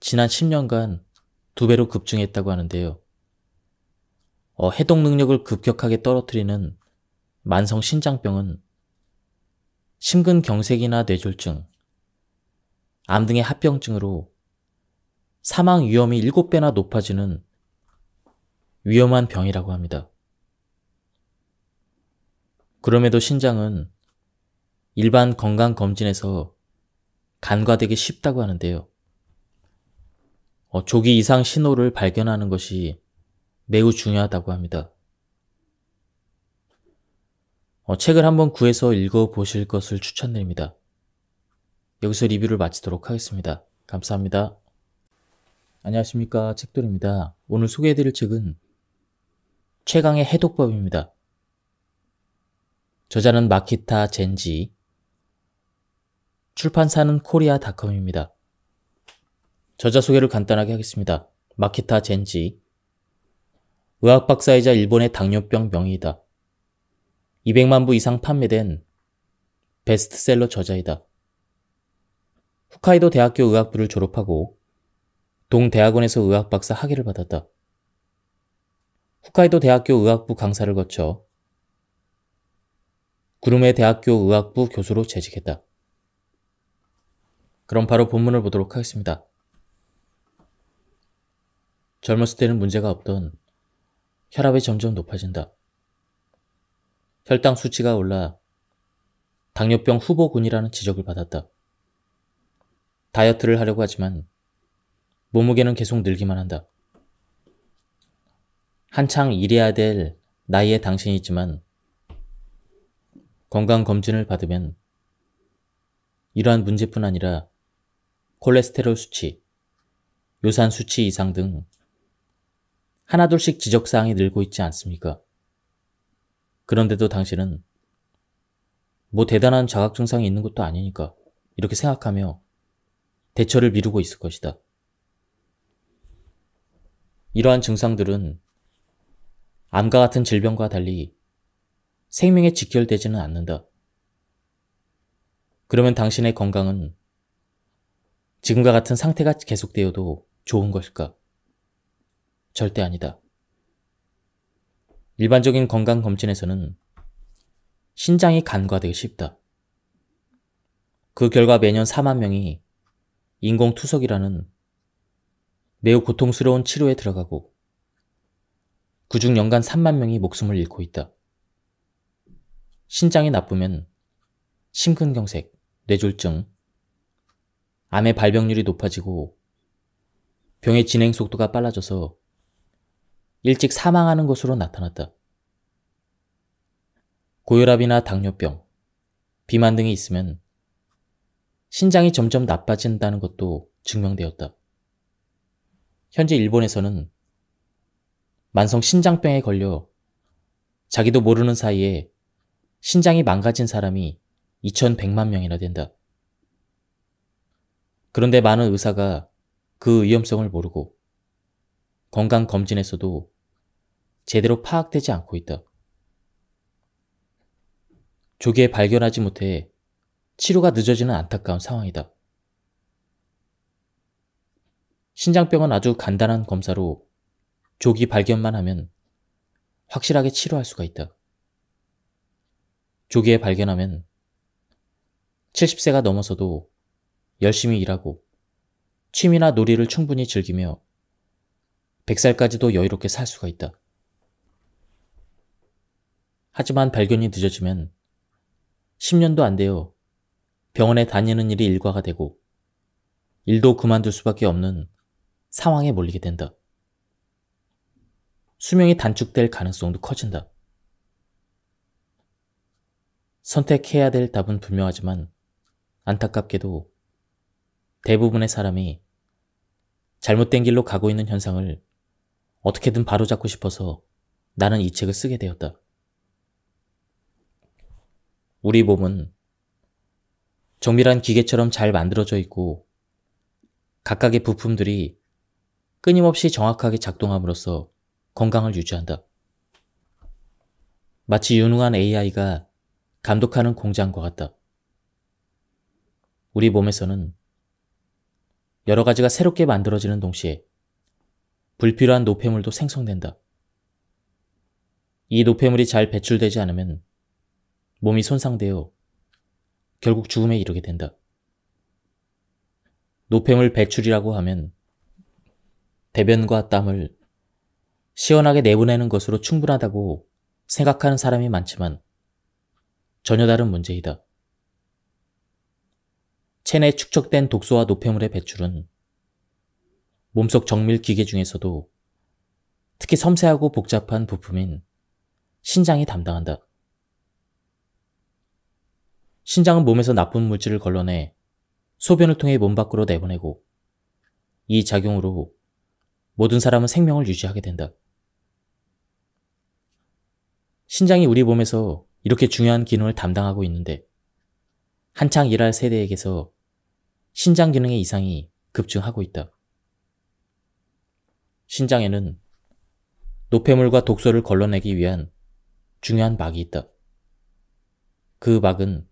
지난 10년간 두 배로 급증했다고 하는데요. 어, 해독 능력을 급격하게 떨어뜨리는 만성 신장병은 심근경색이나 뇌졸중, 암 등의 합병증으로 사망 위험이 7배나 높아지는 위험한 병이라고 합니다. 그럼에도 신장은 일반 건강검진에서 간과되기 쉽다고 하는데요. 어, 조기 이상 신호를 발견하는 것이 매우 중요하다고 합니다. 어, 책을 한번 구해서 읽어보실 것을 추천드립니다. 여기서 리뷰를 마치도록 하겠습니다. 감사합니다. 안녕하십니까 책돌입니다. 오늘 소개해드릴 책은 최강의 해독법입니다. 저자는 마키타 젠지, 출판사는 코리아닷컴입니다. 저자 소개를 간단하게 하겠습니다. 마키타 젠지, 의학 박사이자 일본의 당뇨병 명의이다. 200만 부 이상 판매된 베스트셀러 저자이다. 홋카이도 대학교 의학부를 졸업하고 동대학원에서 의학 박사 학위를 받았다. 홋카이도 대학교 의학부 강사를 거쳐 구름의 대학교 의학부 교수로 재직했다. 그럼 바로 본문을 보도록 하겠습니다. 젊었을 때는 문제가 없던 혈압이 점점 높아진다. 혈당 수치가 올라 당뇨병 후보군이라는 지적을 받았다. 다이어트를 하려고 하지만 몸무게는 계속 늘기만 한다. 한창 일해야 될 나이의 당신이지만 건강검진을 받으면 이러한 문제뿐 아니라 콜레스테롤 수치, 요산 수치 이상 등 하나둘씩 지적사항이 늘고 있지 않습니까? 그런데도 당신은 뭐 대단한 자각증상이 있는 것도 아니니까 이렇게 생각하며 대처를 미루고 있을 것이다. 이러한 증상들은 암과 같은 질병과 달리 생명에 직결되지는 않는다. 그러면 당신의 건강은 지금과 같은 상태가 계속되어도 좋은 것일까? 절대 아니다. 일반적인 건강검진에서는 신장이 간과되기 쉽다. 그 결과 매년 4만 명이 인공투석이라는 매우 고통스러운 치료에 들어가고 그 중 연간 3만 명이 목숨을 잃고 있다. 신장이 나쁘면 심근경색, 뇌졸중, 암의 발병률이 높아지고 병의 진행 속도가 빨라져서 일찍 사망하는 것으로 나타났다. 고혈압이나 당뇨병, 비만 등이 있으면 신장이 점점 나빠진다는 것도 증명되었다. 현재 일본에서는 만성 신장병에 걸려 자기도 모르는 사이에 신장이 망가진 사람이 2100만 명이나 된다. 그런데 많은 의사가 그 위험성을 모르고 건강검진에서도 제대로 파악되지 않고 있다. 조기에 발견하지 못해 치료가 늦어지는 안타까운 상황이다. 신장병은 아주 간단한 검사로 조기 발견만 하면 확실하게 치료할 수가 있다. 조기에 발견하면 70세가 넘어서도 열심히 일하고 취미나 놀이를 충분히 즐기며 100살까지도 여유롭게 살 수가 있다. 하지만 발견이 늦어지면 10년도 안 되어 병원에 다니는 일이 일과가 되고 일도 그만둘 수밖에 없는 상황에 몰리게 된다. 수명이 단축될 가능성도 커진다. 선택해야 될 답은 분명하지만 안타깝게도 대부분의 사람이 잘못된 길로 가고 있는 현상을 어떻게든 바로잡고 싶어서 나는 이 책을 쓰게 되었다. 우리 몸은 정밀한 기계처럼 잘 만들어져 있고 각각의 부품들이 끊임없이 정확하게 작동함으로써 건강을 유지한다. 마치 유능한 AI가 감독하는 공장과 같다. 우리 몸에서는 여러 가지가 새롭게 만들어지는 동시에 불필요한 노폐물도 생성된다. 이 노폐물이 잘 배출되지 않으면 몸이 손상되어 결국 죽음에 이르게 된다. 노폐물 배출이라고 하면 대변과 땀을 시원하게 내보내는 것으로 충분하다고 생각하는 사람이 많지만 전혀 다른 문제이다. 체내 축적된 독소와 노폐물의 배출은 몸속 정밀 기계 중에서도 특히 섬세하고 복잡한 부품인 신장이 담당한다. 신장은 몸에서 나쁜 물질을 걸러내 소변을 통해 몸 밖으로 내보내고 이 작용으로 모든 사람은 생명을 유지하게 된다. 신장이 우리 몸에서 이렇게 중요한 기능을 담당하고 있는데 한창 일할 세대에게서 신장 기능의 이상이 급증하고 있다. 신장에는 노폐물과 독소를 걸러내기 위한 중요한 막이 있다. 그 막은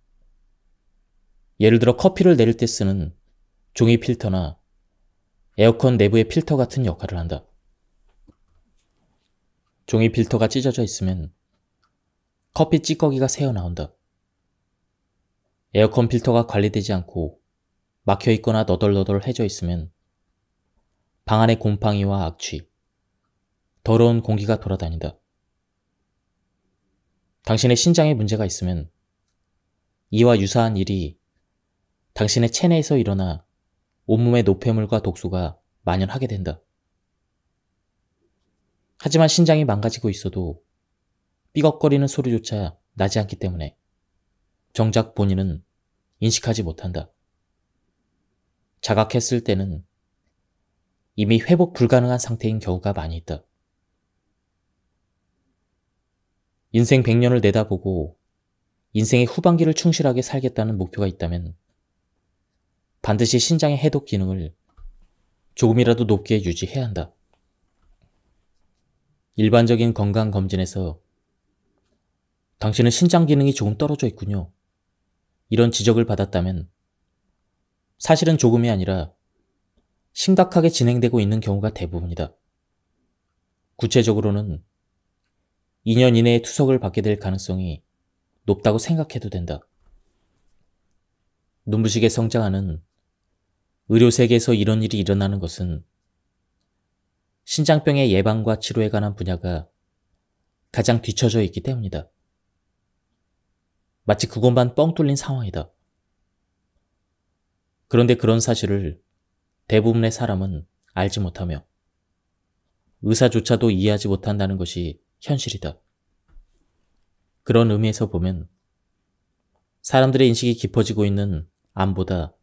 예를 들어 커피를 내릴 때 쓰는 종이 필터나 에어컨 내부의 필터 같은 역할을 한다. 종이 필터가 찢어져 있으면 커피 찌꺼기가 새어나온다. 에어컨 필터가 관리되지 않고 막혀 있거나 너덜너덜해져 있으면 방 안에 곰팡이와 악취, 더러운 공기가 돌아다닌다. 당신의 신장에 문제가 있으면 이와 유사한 일이 당신의 체내에서 일어나 온몸의 노폐물과 독소가 만연하게 된다. 하지만 신장이 망가지고 있어도 삐걱거리는 소리조차 나지 않기 때문에 정작 본인은 인식하지 못한다. 자각했을 때는 이미 회복 불가능한 상태인 경우가 많이 있다. 인생 100년을 내다보고 인생의 후반기를 충실하게 살겠다는 목표가 있다면 반드시 신장의 해독 기능을 조금이라도 높게 유지해야 한다. 일반적인 건강검진에서 당신은 신장 기능이 조금 떨어져 있군요. 이런 지적을 받았다면 사실은 조금이 아니라 심각하게 진행되고 있는 경우가 대부분이다. 구체적으로는 2년 이내에 투석을 받게 될 가능성이 높다고 생각해도 된다. 눈부시게 성장하는 의료세계에서 이런 일이 일어나는 것은 신장병의 예방과 치료에 관한 분야가 가장 뒤처져 있기 때문이다. 마치 그것만 뻥 뚫린 상황이다. 그런데 그런 사실을 대부분의 사람은 알지 못하며 의사조차도 이해하지 못한다는 것이 현실이다. 그런 의미에서 보면 사람들의 인식이 깊어지고 있는 암보다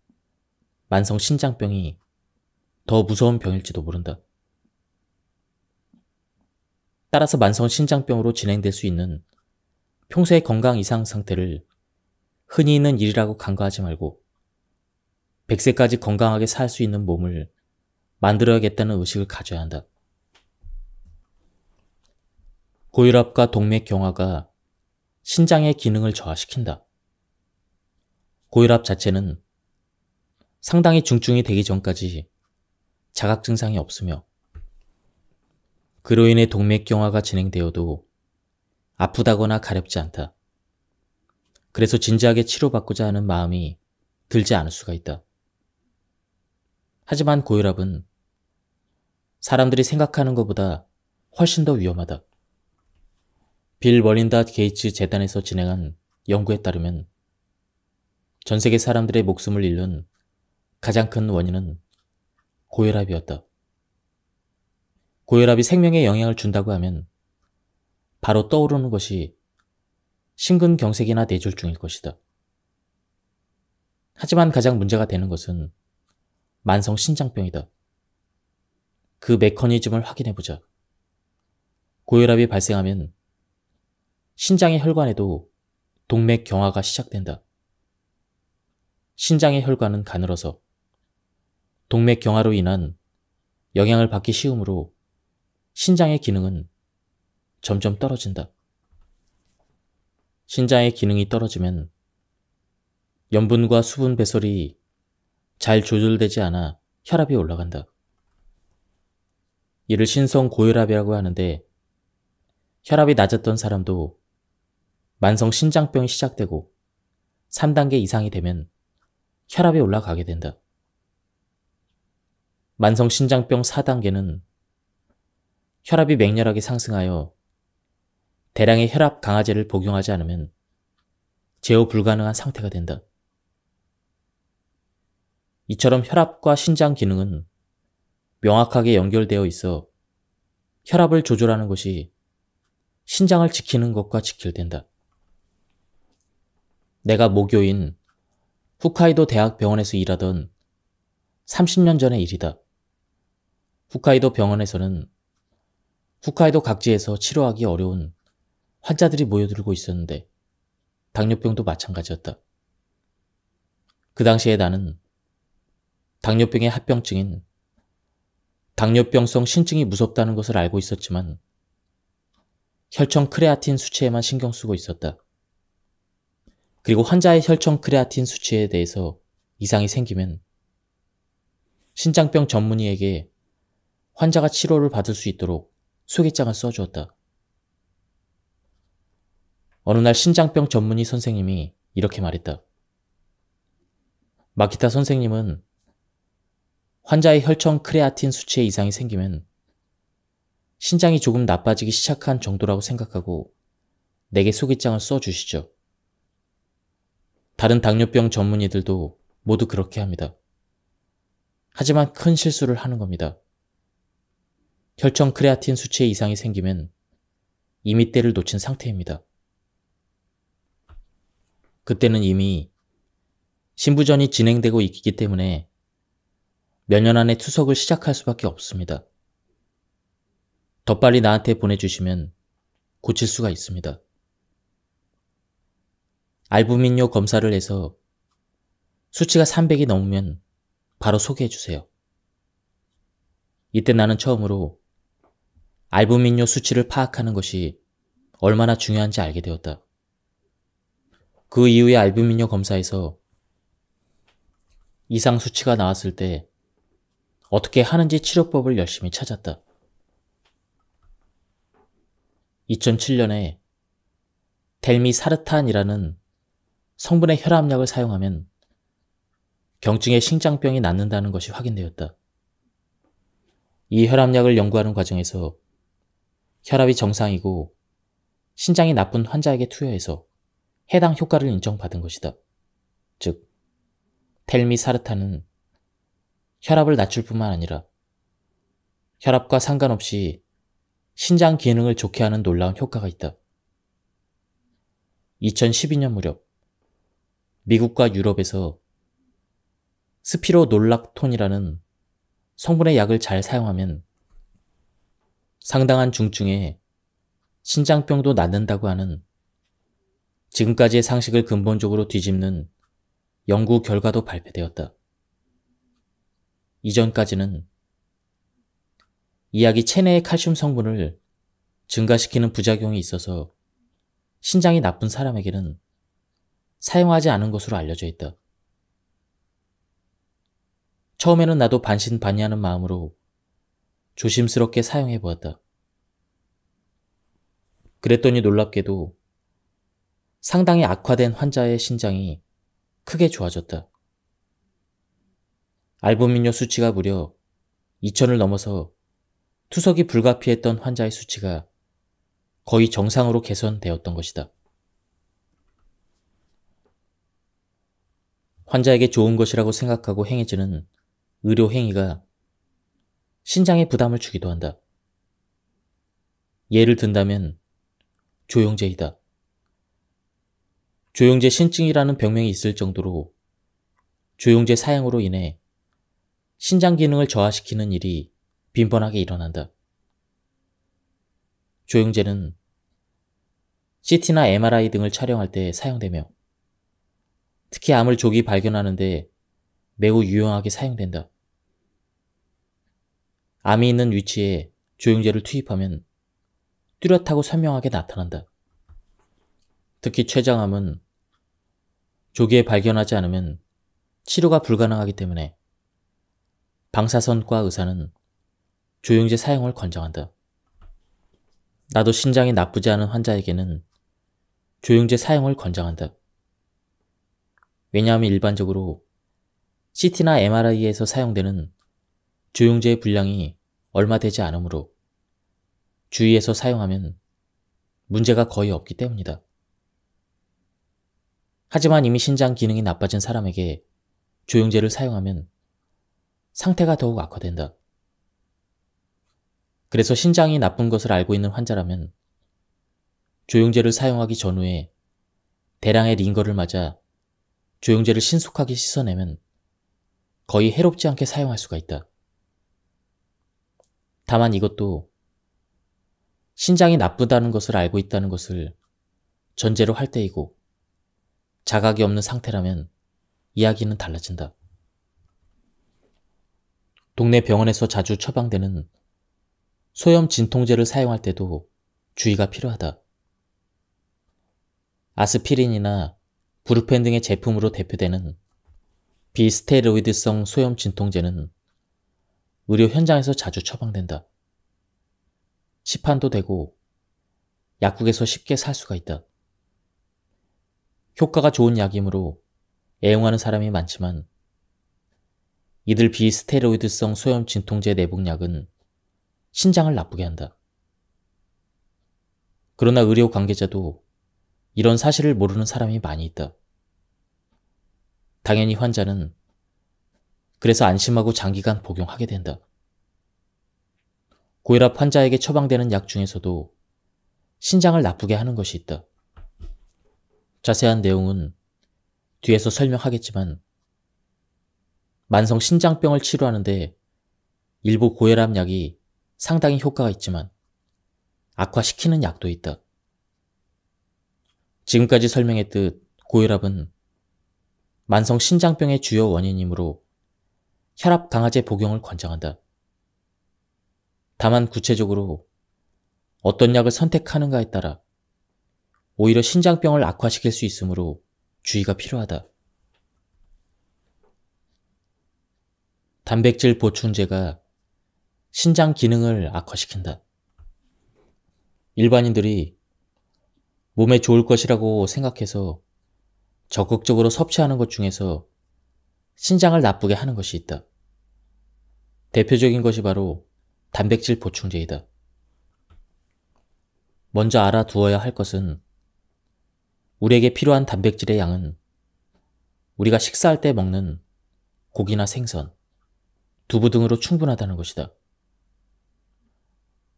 만성 신장병이 더 무서운 병일지도 모른다. 따라서 만성 신장병으로 진행될 수 있는 평소의 건강 이상 상태를 흔히 있는 일이라고 간과하지 말고 100세까지 건강하게 살 수 있는 몸을 만들어야겠다는 의식을 가져야 한다. 고혈압과 동맥 경화가 신장의 기능을 저하시킨다. 고혈압 자체는 상당히 중증이 되기 전까지 자각 증상이 없으며 그로 인해 동맥경화가 진행되어도 아프다거나 가렵지 않다. 그래서 진지하게 치료받고자 하는 마음이 들지 않을 수가 있다. 하지만 고혈압은 사람들이 생각하는 것보다 훨씬 더 위험하다. 빌 머린다 게이츠 재단에서 진행한 연구에 따르면 전 세계 사람들의 목숨을 잃는 가장 큰 원인은 고혈압이었다. 고혈압이 생명에 영향을 준다고 하면 바로 떠오르는 것이 심근경색이나 뇌졸중일 것이다. 하지만 가장 문제가 되는 것은 만성 신장병이다. 그 메커니즘을 확인해보자. 고혈압이 발생하면 신장의 혈관에도 동맥 경화가 시작된다. 신장의 혈관은 가늘어서 동맥 경화로 인한 영향을 받기 쉬우므로 신장의 기능은 점점 떨어진다. 신장의 기능이 떨어지면 염분과 수분 배설이 잘 조절되지 않아 혈압이 올라간다. 이를 신성 고혈압이라고 하는데 혈압이 낮았던 사람도 만성 신장병이 시작되고 3단계 이상이 되면 혈압이 올라가게 된다. 만성 신장병 4단계는 혈압이 맹렬하게 상승하여 대량의 혈압 강화제를 복용하지 않으면 제어 불가능한 상태가 된다. 이처럼 혈압과 신장 기능은 명확하게 연결되어 있어 혈압을 조절하는 것이 신장을 지키는 것과 직결된다. 내가 모교인 후카이도 대학병원에서 일하던 30년 전의 일이다. 후카이도 병원에서는 후카이도 각지에서 치료하기 어려운 환자들이 모여들고 있었는데 당뇨병도 마찬가지였다. 그 당시에 나는 당뇨병의 합병증인 당뇨병성 신증이 무섭다는 것을 알고 있었지만 혈청 크레아틴 수치에만 신경 쓰고 있었다. 그리고 환자의 혈청 크레아틴 수치에 대해서 이상이 생기면 신장병 전문의에게 환자가 치료를 받을 수 있도록 소개장을 써주었다. 어느 날 신장병 전문의 선생님이 이렇게 말했다. 마키타 선생님은 환자의 혈청 크레아틴 수치에 이상이 생기면 신장이 조금 나빠지기 시작한 정도라고 생각하고 내게 소개장을 써주시죠. 다른 당뇨병 전문의들도 모두 그렇게 합니다. 하지만 큰 실수를 하는 겁니다. 혈청 크레아틴 수치에 이상이 생기면 이미 때를 놓친 상태입니다. 그때는 이미 신부전이 진행되고 있기 때문에 몇 년 안에 투석을 시작할 수밖에 없습니다. 더 빨리 나한테 보내주시면 고칠 수가 있습니다. 알부민뇨 검사를 해서 수치가 300이 넘으면 바로 소개해 주세요. 이때 나는 처음으로 알부민뇨 수치를 파악하는 것이 얼마나 중요한지 알게 되었다. 그 이후에 알부민뇨 검사에서 이상 수치가 나왔을 때 어떻게 하는지 치료법을 열심히 찾았다. 2007년에 델미사르탄이라는 성분의 혈압약을 사용하면 경증의 신장병이 낫는다는 것이 확인되었다. 이 혈압약을 연구하는 과정에서 혈압이 정상이고 신장이 나쁜 환자에게 투여해서 해당 효과를 인정받은 것이다. 즉, 텔미 사르타는 혈압을 낮출 뿐만 아니라 혈압과 상관없이 신장 기능을 좋게 하는 놀라운 효과가 있다. 2012년 무렵 미국과 유럽에서 스피로놀락톤이라는 성분의 약을 잘 사용하면 상당한 중증에 신장병도 낫는다고 하는 지금까지의 상식을 근본적으로 뒤집는 연구 결과도 발표되었다. 이전까지는 이야기 체내의 칼슘 성분을 증가시키는 부작용이 있어서 신장이 나쁜 사람에게는 사용하지 않은 것으로 알려져 있다. 처음에는 나도 반신반의하는 마음으로 조심스럽게 사용해 보았다. 그랬더니 놀랍게도 상당히 악화된 환자의 신장이 크게 좋아졌다. 알부민뇨 수치가 무려 2천을 넘어서 투석이 불가피했던 환자의 수치가 거의 정상으로 개선되었던 것이다. 환자에게 좋은 것이라고 생각하고 행해지는 의료 행위가 신장에 부담을 주기도 한다. 예를 든다면 조영제이다. 조영제 신증이라는 병명이 있을 정도로 조영제 사형으로 인해 신장 기능을 저하시키는 일이 빈번하게 일어난다. 조영제는 CT나 MRI 등을 촬영할 때 사용되며 특히 암을 조기 발견하는데 매우 유용하게 사용된다. 암이 있는 위치에 조영제를 투입하면 뚜렷하고 선명하게 나타난다. 특히 췌장암은 조기에 발견하지 않으면 치료가 불가능하기 때문에 방사선과 의사는 조영제 사용을 권장한다. 나도 신장이 나쁘지 않은 환자에게는 조영제 사용을 권장한다. 왜냐하면 일반적으로 CT나 MRI에서 사용되는 조영제의 분량이 얼마 되지 않으므로 주위에서 사용하면 문제가 거의 없기 때문이다. 하지만 이미 신장 기능이 나빠진 사람에게 조영제를 사용하면 상태가 더욱 악화된다. 그래서 신장이 나쁜 것을 알고 있는 환자라면 조영제를 사용하기 전후에 대량의 링거를 맞아 조영제를 신속하게 씻어내면 거의 해롭지 않게 사용할 수가 있다. 다만 이것도 신장이 나쁘다는 것을 알고 있다는 것을 전제로 할 때이고 자각이 없는 상태라면 이야기는 달라진다. 동네 병원에서 자주 처방되는 소염 진통제를 사용할 때도 주의가 필요하다. 아스피린이나 브루펜 등의 제품으로 대표되는 비스테로이드성 소염 진통제는 의료 현장에서 자주 처방된다. 시판도 되고 약국에서 쉽게 살 수가 있다. 효과가 좋은 약이므로 애용하는 사람이 많지만 이들 비스테로이드성 소염 진통제 내복약은 신장을 나쁘게 한다. 그러나 의료 관계자도 이런 사실을 모르는 사람이 많이 있다. 당연히 환자는 그래서 안심하고 장기간 복용하게 된다. 고혈압 환자에게 처방되는 약 중에서도 신장을 나쁘게 하는 것이 있다. 자세한 내용은 뒤에서 설명하겠지만 만성 신장병을 치료하는데 일부 고혈압 약이 상당히 효과가 있지만 악화시키는 약도 있다. 지금까지 설명했듯 고혈압은 만성 신장병의 주요 원인이므로 혈압 강화제 복용을 권장한다. 다만 구체적으로 어떤 약을 선택하는가에 따라 오히려 신장병을 악화시킬 수 있으므로 주의가 필요하다. 단백질 보충제가 신장 기능을 악화시킨다. 일반인들이 몸에 좋을 것이라고 생각해서 적극적으로 섭취하는 것 중에서 신장을 나쁘게 하는 것이 있다. 대표적인 것이 바로 단백질 보충제이다. 먼저 알아두어야 할 것은 우리에게 필요한 단백질의 양은 우리가 식사할 때 먹는 고기나 생선, 두부 등으로 충분하다는 것이다.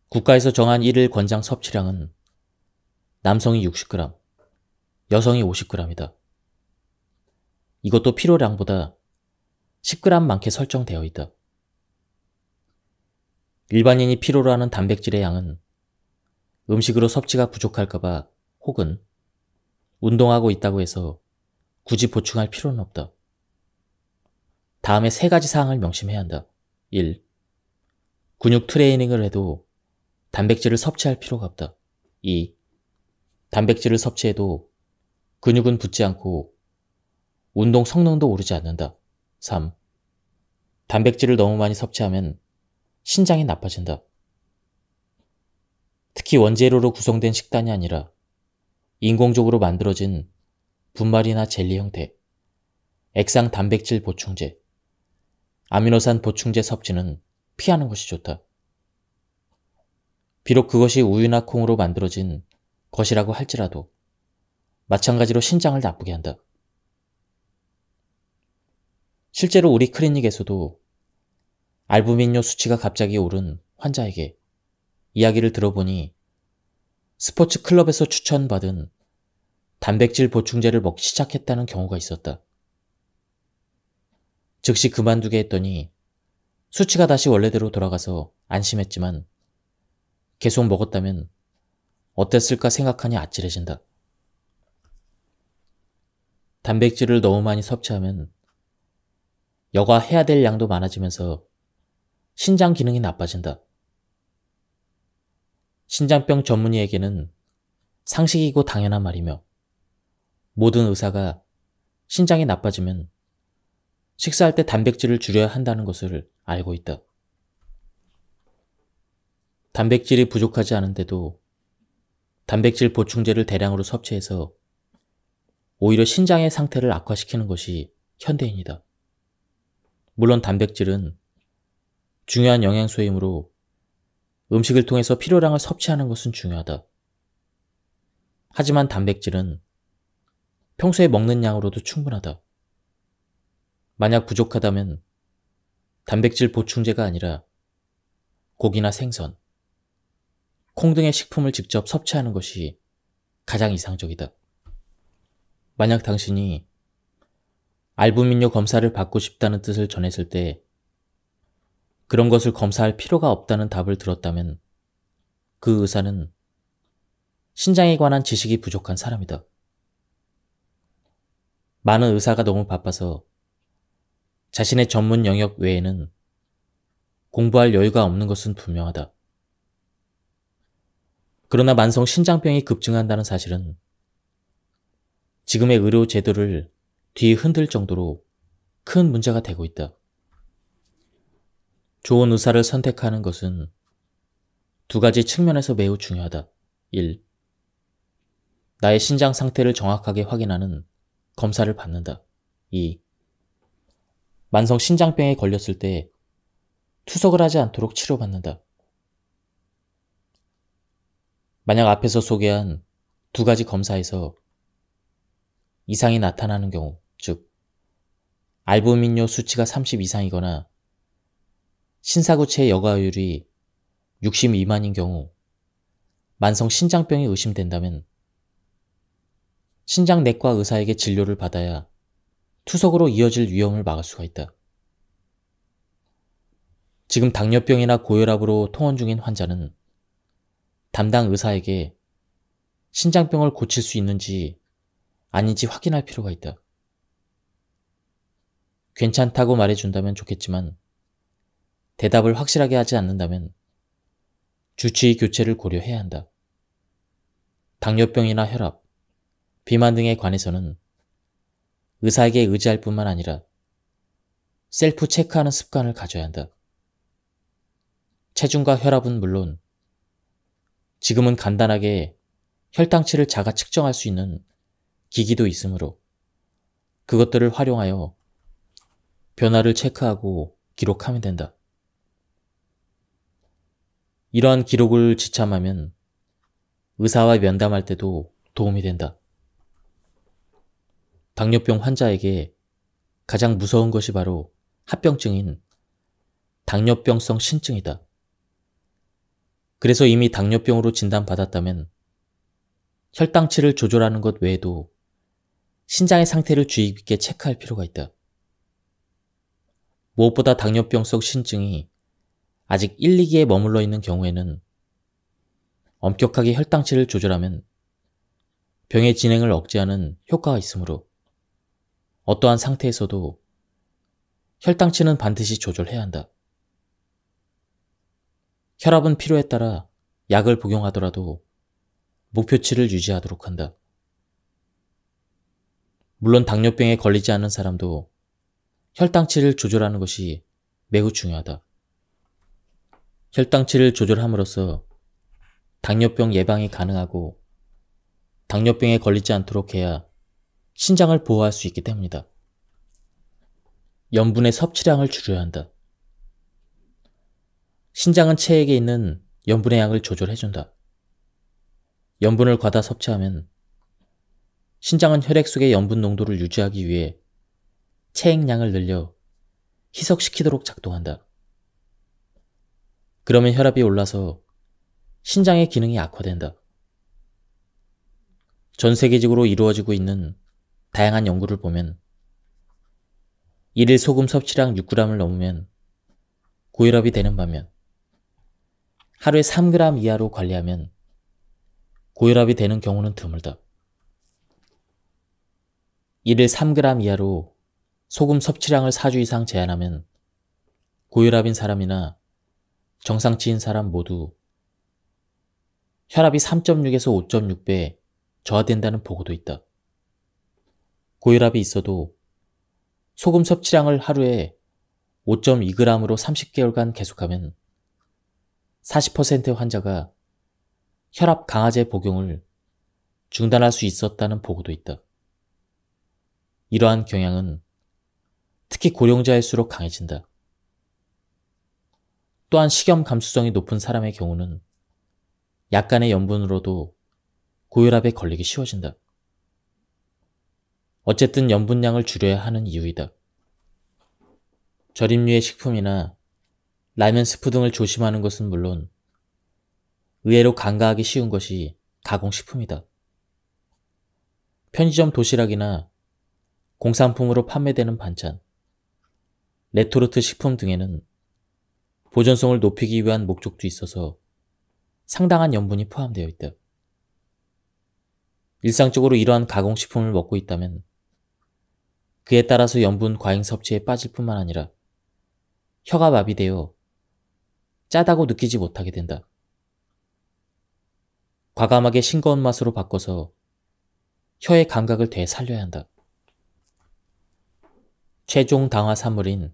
국가에서 정한 1일 권장 섭취량은 남성이 60g, 여성이 50g이다. 이것도 필요량보다 10g 많게 설정되어 있다. 일반인이 필요로 하는 단백질의 양은 음식으로 섭취가 부족할까봐 혹은 운동하고 있다고 해서 굳이 보충할 필요는 없다. 다음에 세 가지 사항을 명심해야 한다. 1. 근육 트레이닝을 해도 단백질을 섭취할 필요가 없다. 2. 단백질을 섭취해도 근육은 붙지 않고 운동 성능도 오르지 않는다. 3. 단백질을 너무 많이 섭취하면 신장이 나빠진다. 특히 원재료로 구성된 식단이 아니라 인공적으로 만들어진 분말이나 젤리 형태, 액상 단백질 보충제, 아미노산 보충제 섭취는 피하는 것이 좋다. 비록 그것이 우유나 콩으로 만들어진 것이라고 할지라도 마찬가지로 신장을 나쁘게 한다. 실제로 우리 클리닉에서도 알부민뇨 수치가 갑자기 오른 환자에게 이야기를 들어보니 스포츠 클럽에서 추천받은 단백질 보충제를 먹기 시작했다는 경우가 있었다. 즉시 그만두게 했더니 수치가 다시 원래대로 돌아가서 안심했지만 계속 먹었다면 어땠을까 생각하니 아찔해진다. 단백질을 너무 많이 섭취하면 여과 해야 될 양도 많아지면서 신장 기능이 나빠진다. 신장병 전문의에게는 상식이고 당연한 말이며 모든 의사가 신장이 나빠지면 식사할 때 단백질을 줄여야 한다는 것을 알고 있다. 단백질이 부족하지 않은데도 단백질 보충제를 대량으로 섭취해서 오히려 신장의 상태를 악화시키는 것이 현대인이다. 물론 단백질은 중요한 영양소이므로 음식을 통해서 필요량을 섭취하는 것은 중요하다. 하지만 단백질은 평소에 먹는 양으로도 충분하다. 만약 부족하다면 단백질 보충제가 아니라 고기나 생선, 콩 등의 식품을 직접 섭취하는 것이 가장 이상적이다. 만약 당신이 알부민료 검사를 받고 싶다는 뜻을 전했을 때 그런 것을 검사할 필요가 없다는 답을 들었다면 그 의사는 신장에 관한 지식이 부족한 사람이다. 많은 의사가 너무 바빠서 자신의 전문 영역 외에는 공부할 여유가 없는 것은 분명하다. 그러나 만성 신장병이 급증한다는 사실은 지금의 의료 제도를 뒤 흔들 정도로 큰 문제가 되고 있다. 좋은 의사를 선택하는 것은 두 가지 측면에서 매우 중요하다. 1. 나의 신장 상태를 정확하게 확인하는 검사를 받는다. 2. 만성 신장병에 걸렸을 때 투석을 하지 않도록 치료받는다. 만약 앞에서 소개한 두 가지 검사에서 이상이 나타나는 경우, 즉, 알부민뇨 수치가 30 이상이거나 신사구체 여과율이 60 미만인 경우 만성 신장병이 의심된다면 신장 내과 의사에게 진료를 받아야 투석으로 이어질 위험을 막을 수가 있다. 지금 당뇨병이나 고혈압으로 통원 중인 환자는 담당 의사에게 신장병을 고칠 수 있는지 아닌지 확인할 필요가 있다. 괜찮다고 말해준다면 좋겠지만 대답을 확실하게 하지 않는다면 주치의 교체를 고려해야 한다. 당뇨병이나 혈압, 비만 등에 관해서는 의사에게 의지할 뿐만 아니라 셀프 체크하는 습관을 가져야 한다. 체중과 혈압은 물론 지금은 간단하게 혈당치를 자가 측정할 수 있는 기기도 있으므로 그것들을 활용하여 변화를 체크하고 기록하면 된다. 이러한 기록을 지참하면 의사와 면담할 때도 도움이 된다. 당뇨병 환자에게 가장 무서운 것이 바로 합병증인 당뇨병성 신증이다. 그래서 이미 당뇨병으로 진단받았다면 혈당치를 조절하는 것 외에도 신장의 상태를 주의 깊게 체크할 필요가 있다. 무엇보다 당뇨병성 신증이 아직 1, 2기에 머물러 있는 경우에는 엄격하게 혈당치를 조절하면 병의 진행을 억제하는 효과가 있으므로 어떠한 상태에서도 혈당치는 반드시 조절해야 한다. 혈압은 필요에 따라 약을 복용하더라도 목표치를 유지하도록 한다. 물론 당뇨병에 걸리지 않는 사람도 혈당치를 조절하는 것이 매우 중요하다. 혈당치를 조절함으로써 당뇨병 예방이 가능하고 당뇨병에 걸리지 않도록 해야 신장을 보호할 수 있기 때문이다. 염분의 섭취량을 줄여야 한다. 신장은 체액에 있는 염분의 양을 조절해준다. 염분을 과다 섭취하면 신장은 혈액 속의 염분 농도를 유지하기 위해 체액량을 늘려 희석시키도록 작동한다. 그러면 혈압이 올라서 신장의 기능이 악화된다. 전 세계적으로 이루어지고 있는 다양한 연구를 보면 1일 소금 섭취량 6g을 넘으면 고혈압이 되는 반면 하루에 3g 이하로 관리하면 고혈압이 되는 경우는 드물다. 1일 3g 이하로 소금 섭취량을 4주 이상 제한하면 고혈압인 사람이나 정상치인 사람 모두 혈압이 3.6에서 5.6배 저하된다는 보고도 있다. 고혈압이 있어도 소금 섭취량을 하루에 5.2g으로 30개월간 계속하면 40%의 환자가 혈압 강화제 복용을 중단할 수 있었다는 보고도 있다. 이러한 경향은 특히 고령자일수록 강해진다. 또한 식염 감수성이 높은 사람의 경우는 약간의 염분으로도 고혈압에 걸리기 쉬워진다. 어쨌든 염분량을 줄여야 하는 이유이다. 절임류의 식품이나 라면 스프 등을 조심하는 것은 물론 의외로 간과하기 쉬운 것이 가공식품이다. 편의점 도시락이나 공산품으로 판매되는 반찬, 레토르트 식품 등에는 보존성을 높이기 위한 목적도 있어서 상당한 염분이 포함되어 있다. 일상적으로 이러한 가공식품을 먹고 있다면 그에 따라서 염분 과잉 섭취에 빠질 뿐만 아니라 혀가 마비되어 짜다고 느끼지 못하게 된다. 과감하게 싱거운 맛으로 바꿔서 혀의 감각을 되살려야 한다. 최종 당화 산물인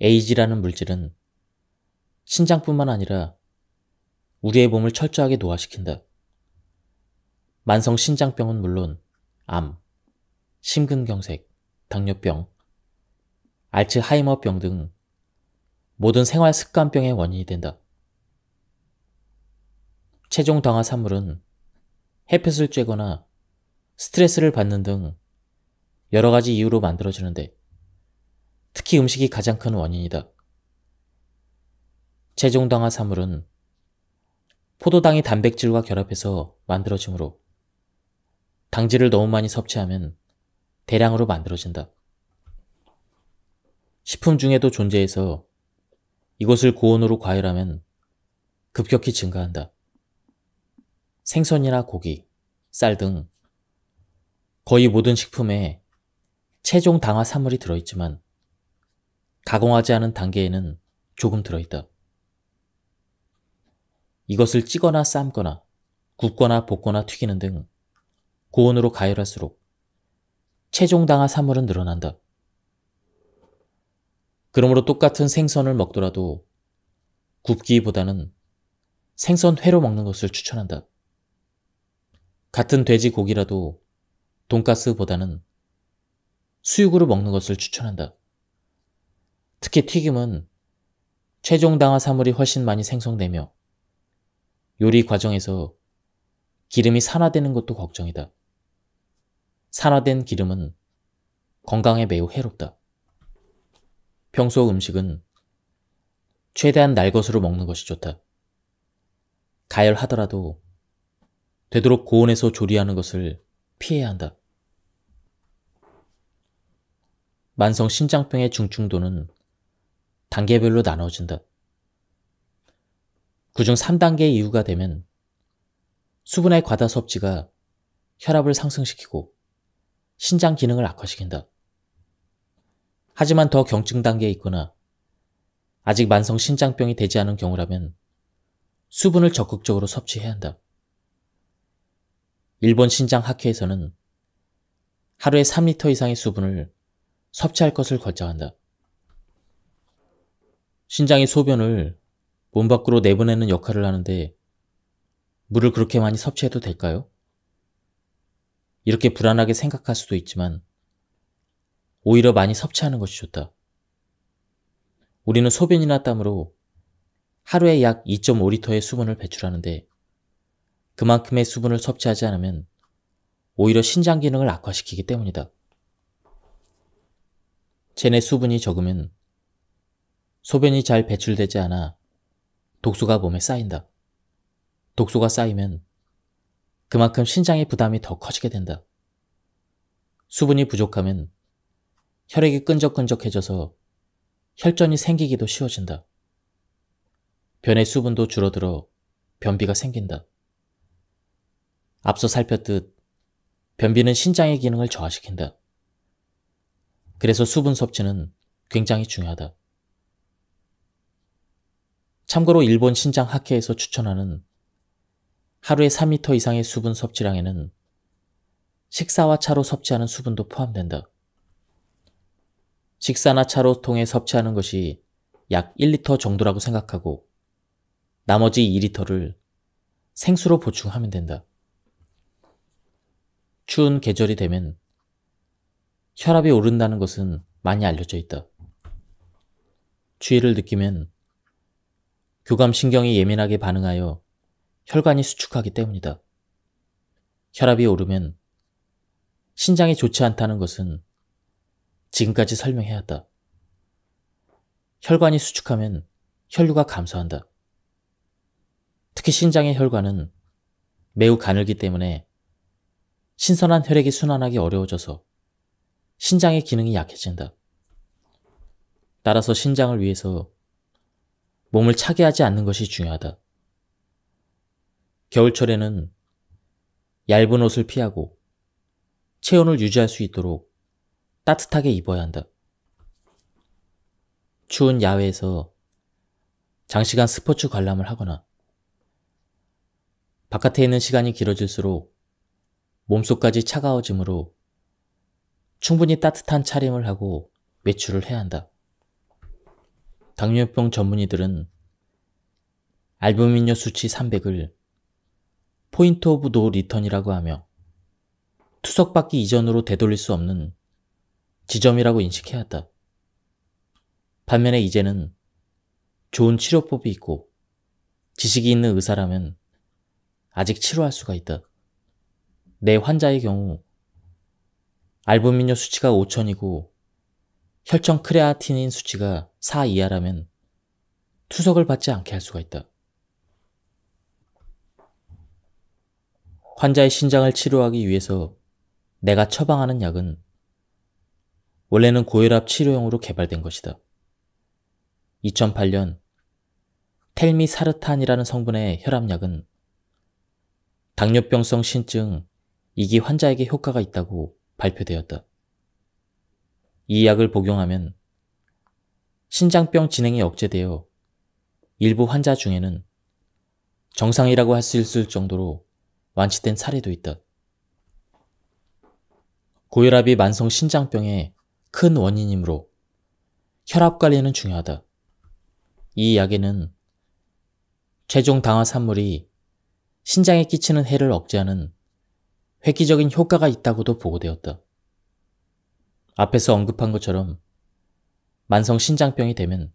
에이지라는 물질은 신장뿐만 아니라 우리의 몸을 철저하게 노화시킨다. 만성 신장병은 물론 암, 심근경색, 당뇨병, 알츠하이머병 등 모든 생활 습관병의 원인이 된다. 체중 당화 산물은 햇볕을 쬐거나 스트레스를 받는 등 여러 가지 이유로 만들어지는데 특히 음식이 가장 큰 원인이다. 체중 당화 산물은 포도당이 단백질과 결합해서 만들어지므로 당질을 너무 많이 섭취하면 대량으로 만들어진다. 식품 중에도 존재해서 이것을 고온으로 과열하면 급격히 증가한다. 생선이나 고기, 쌀 등 거의 모든 식품에 최종 당화 산물이 들어있지만 가공하지 않은 단계에는 조금 들어있다. 이것을 찌거나 삶거나 굽거나 볶거나 튀기는 등 고온으로 가열할수록 최종 당화 사물은 늘어난다. 그러므로 똑같은 생선을 먹더라도 굽기보다는 생선 회로 먹는 것을 추천한다. 같은 돼지고기라도 돈가스보다는 수육으로 먹는 것을 추천한다. 특히 튀김은 최종 당화 사물이 훨씬 많이 생성되며 요리 과정에서 기름이 산화되는 것도 걱정이다. 산화된 기름은 건강에 매우 해롭다. 평소 음식은 최대한 날 것으로 먹는 것이 좋다. 가열하더라도 되도록 고온에서 조리하는 것을 피해야 한다. 만성 신장병의 중증도는 단계별로 나눠진다. 그중 3단계 이유가 되면 수분의 과다 섭취가 혈압을 상승시키고 신장 기능을 악화시킨다. 하지만 더 경증 단계에 있거나 아직 만성 신장병이 되지 않은 경우라면 수분을 적극적으로 섭취해야 한다. 일본 신장 학회에서는 하루에 3리터 이상의 수분을 섭취할 것을 권장한다. 신장의 소변을 몸 밖으로 내보내는 역할을 하는데 물을 그렇게 많이 섭취해도 될까요? 이렇게 불안하게 생각할 수도 있지만 오히려 많이 섭취하는 것이 좋다. 우리는 소변이나 땀으로 하루에 약 2.5리터의 수분을 배출하는데 그만큼의 수분을 섭취하지 않으면 오히려 신장 기능을 악화시키기 때문이다. 체내 수분이 적으면 소변이 잘 배출되지 않아 독소가 몸에 쌓인다. 독소가 쌓이면 그만큼 신장의 부담이 더 커지게 된다. 수분이 부족하면 혈액이 끈적끈적해져서 혈전이 생기기도 쉬워진다. 변의 수분도 줄어들어 변비가 생긴다. 앞서 살폈듯 변비는 신장의 기능을 저하시킨다. 그래서 수분 섭취는 굉장히 중요하다. 참고로 일본 신장 학회에서 추천하는 하루에 3리터 이상의 수분 섭취량에는 식사와 차로 섭취하는 수분도 포함된다. 식사나 차로 통해 섭취하는 것이 약 1리터 정도라고 생각하고 나머지 2리터를 생수로 보충하면 된다. 추운 계절이 되면 혈압이 오른다는 것은 많이 알려져 있다. 추위를 느끼면 교감신경이 예민하게 반응하여 혈관이 수축하기 때문이다. 혈압이 오르면 신장이 좋지 않다는 것은 지금까지 설명해야 한다. 혈관이 수축하면 혈류가 감소한다. 특히 신장의 혈관은 매우 가늘기 때문에 신선한 혈액이 순환하기 어려워져서 신장의 기능이 약해진다. 따라서 신장을 위해서 몸을 차게 하지 않는 것이 중요하다. 겨울철에는 얇은 옷을 피하고 체온을 유지할 수 있도록 따뜻하게 입어야 한다. 추운 야외에서 장시간 스포츠 관람을 하거나 바깥에 있는 시간이 길어질수록 몸속까지 차가워지므로 충분히 따뜻한 차림을 하고 외출을 해야 한다. 당뇨병 전문의들은 알부민뇨 수치 300을 포인트 오브 노 리턴이라고 하며 투석받기 이전으로 되돌릴 수 없는 지점이라고 인식해야 했다 반면에 이제는 좋은 치료법이 있고 지식이 있는 의사라면 아직 치료할 수가 있다. 내 환자의 경우 알부민뇨 수치가 5천이고 혈청 크레아틴인 수치가 4 이하라면 투석을 받지 않게 할 수가 있다. 환자의 신장을 치료하기 위해서 내가 처방하는 약은 원래는 고혈압 치료용으로 개발된 것이다. 2008년 텔미사르탄이라는 성분의 혈압약은 당뇨병성 신증 2기 환자에게 효과가 있다고 발표되었다. 이 약을 복용하면 신장병 진행이 억제되어 일부 환자 중에는 정상이라고 할 수 있을 정도로 완치된 사례도 있듯 고혈압이 만성 신장병의 큰 원인이므로 혈압 관리는 중요하다. 이 약에는 최종 당화 산물이 신장에 끼치는 해를 억제하는 획기적인 효과가 있다고도 보고되었다. 앞에서 언급한 것처럼 만성 신장병이 되면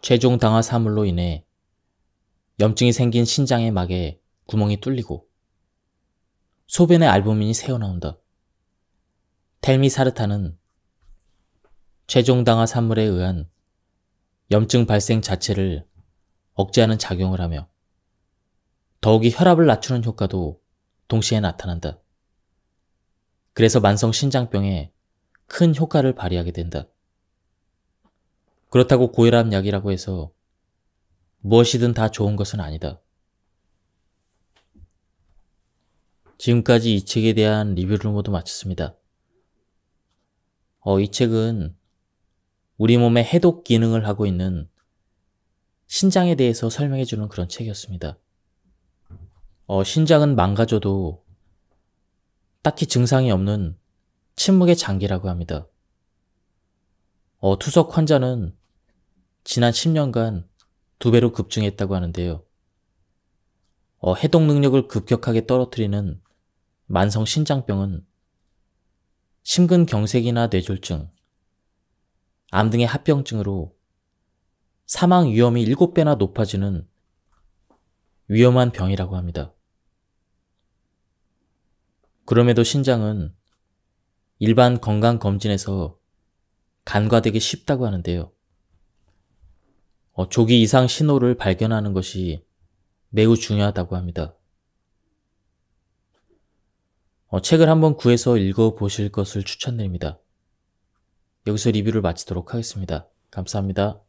최종 당화 사물로 인해 염증이 생긴 신장의 막에 구멍이 뚫리고 소변의 알부민이 새어나온다. 텔미사르타는 최종당화 산물에 의한 염증 발생 자체를 억제하는 작용을 하며 더욱이 혈압을 낮추는 효과도 동시에 나타난다. 그래서 만성 신장병에 큰 효과를 발휘하게 된다. 그렇다고 고혈압 약이라고 해서 무엇이든 다 좋은 것은 아니다. 지금까지 이 책에 대한 리뷰를 모두 마쳤습니다. 어, 이 책은 우리 몸의 해독 기능을 하고 있는 신장에 대해서 설명해 주는 그런 책이었습니다. 어, 신장은 망가져도 딱히 증상이 없는 침묵의 장기라고 합니다. 어, 투석 환자는 지난 10년간 두 배로 급증했다고 하는데요. 어, 해독 능력을 급격하게 떨어뜨리는 만성 신장병은 심근경색이나 뇌졸중, 암 등의 합병증으로 사망 위험이 7배나 높아지는 위험한 병이라고 합니다. 그럼에도 신장은 일반 건강검진에서 간과되기 쉽다고 하는데요. 어, 조기 이상 신호를 발견하는 것이 매우 중요하다고 합니다. 어, 책을 한번 구해서 읽어보실 것을 추천드립니다. 여기서 리뷰를 마치도록 하겠습니다. 감사합니다.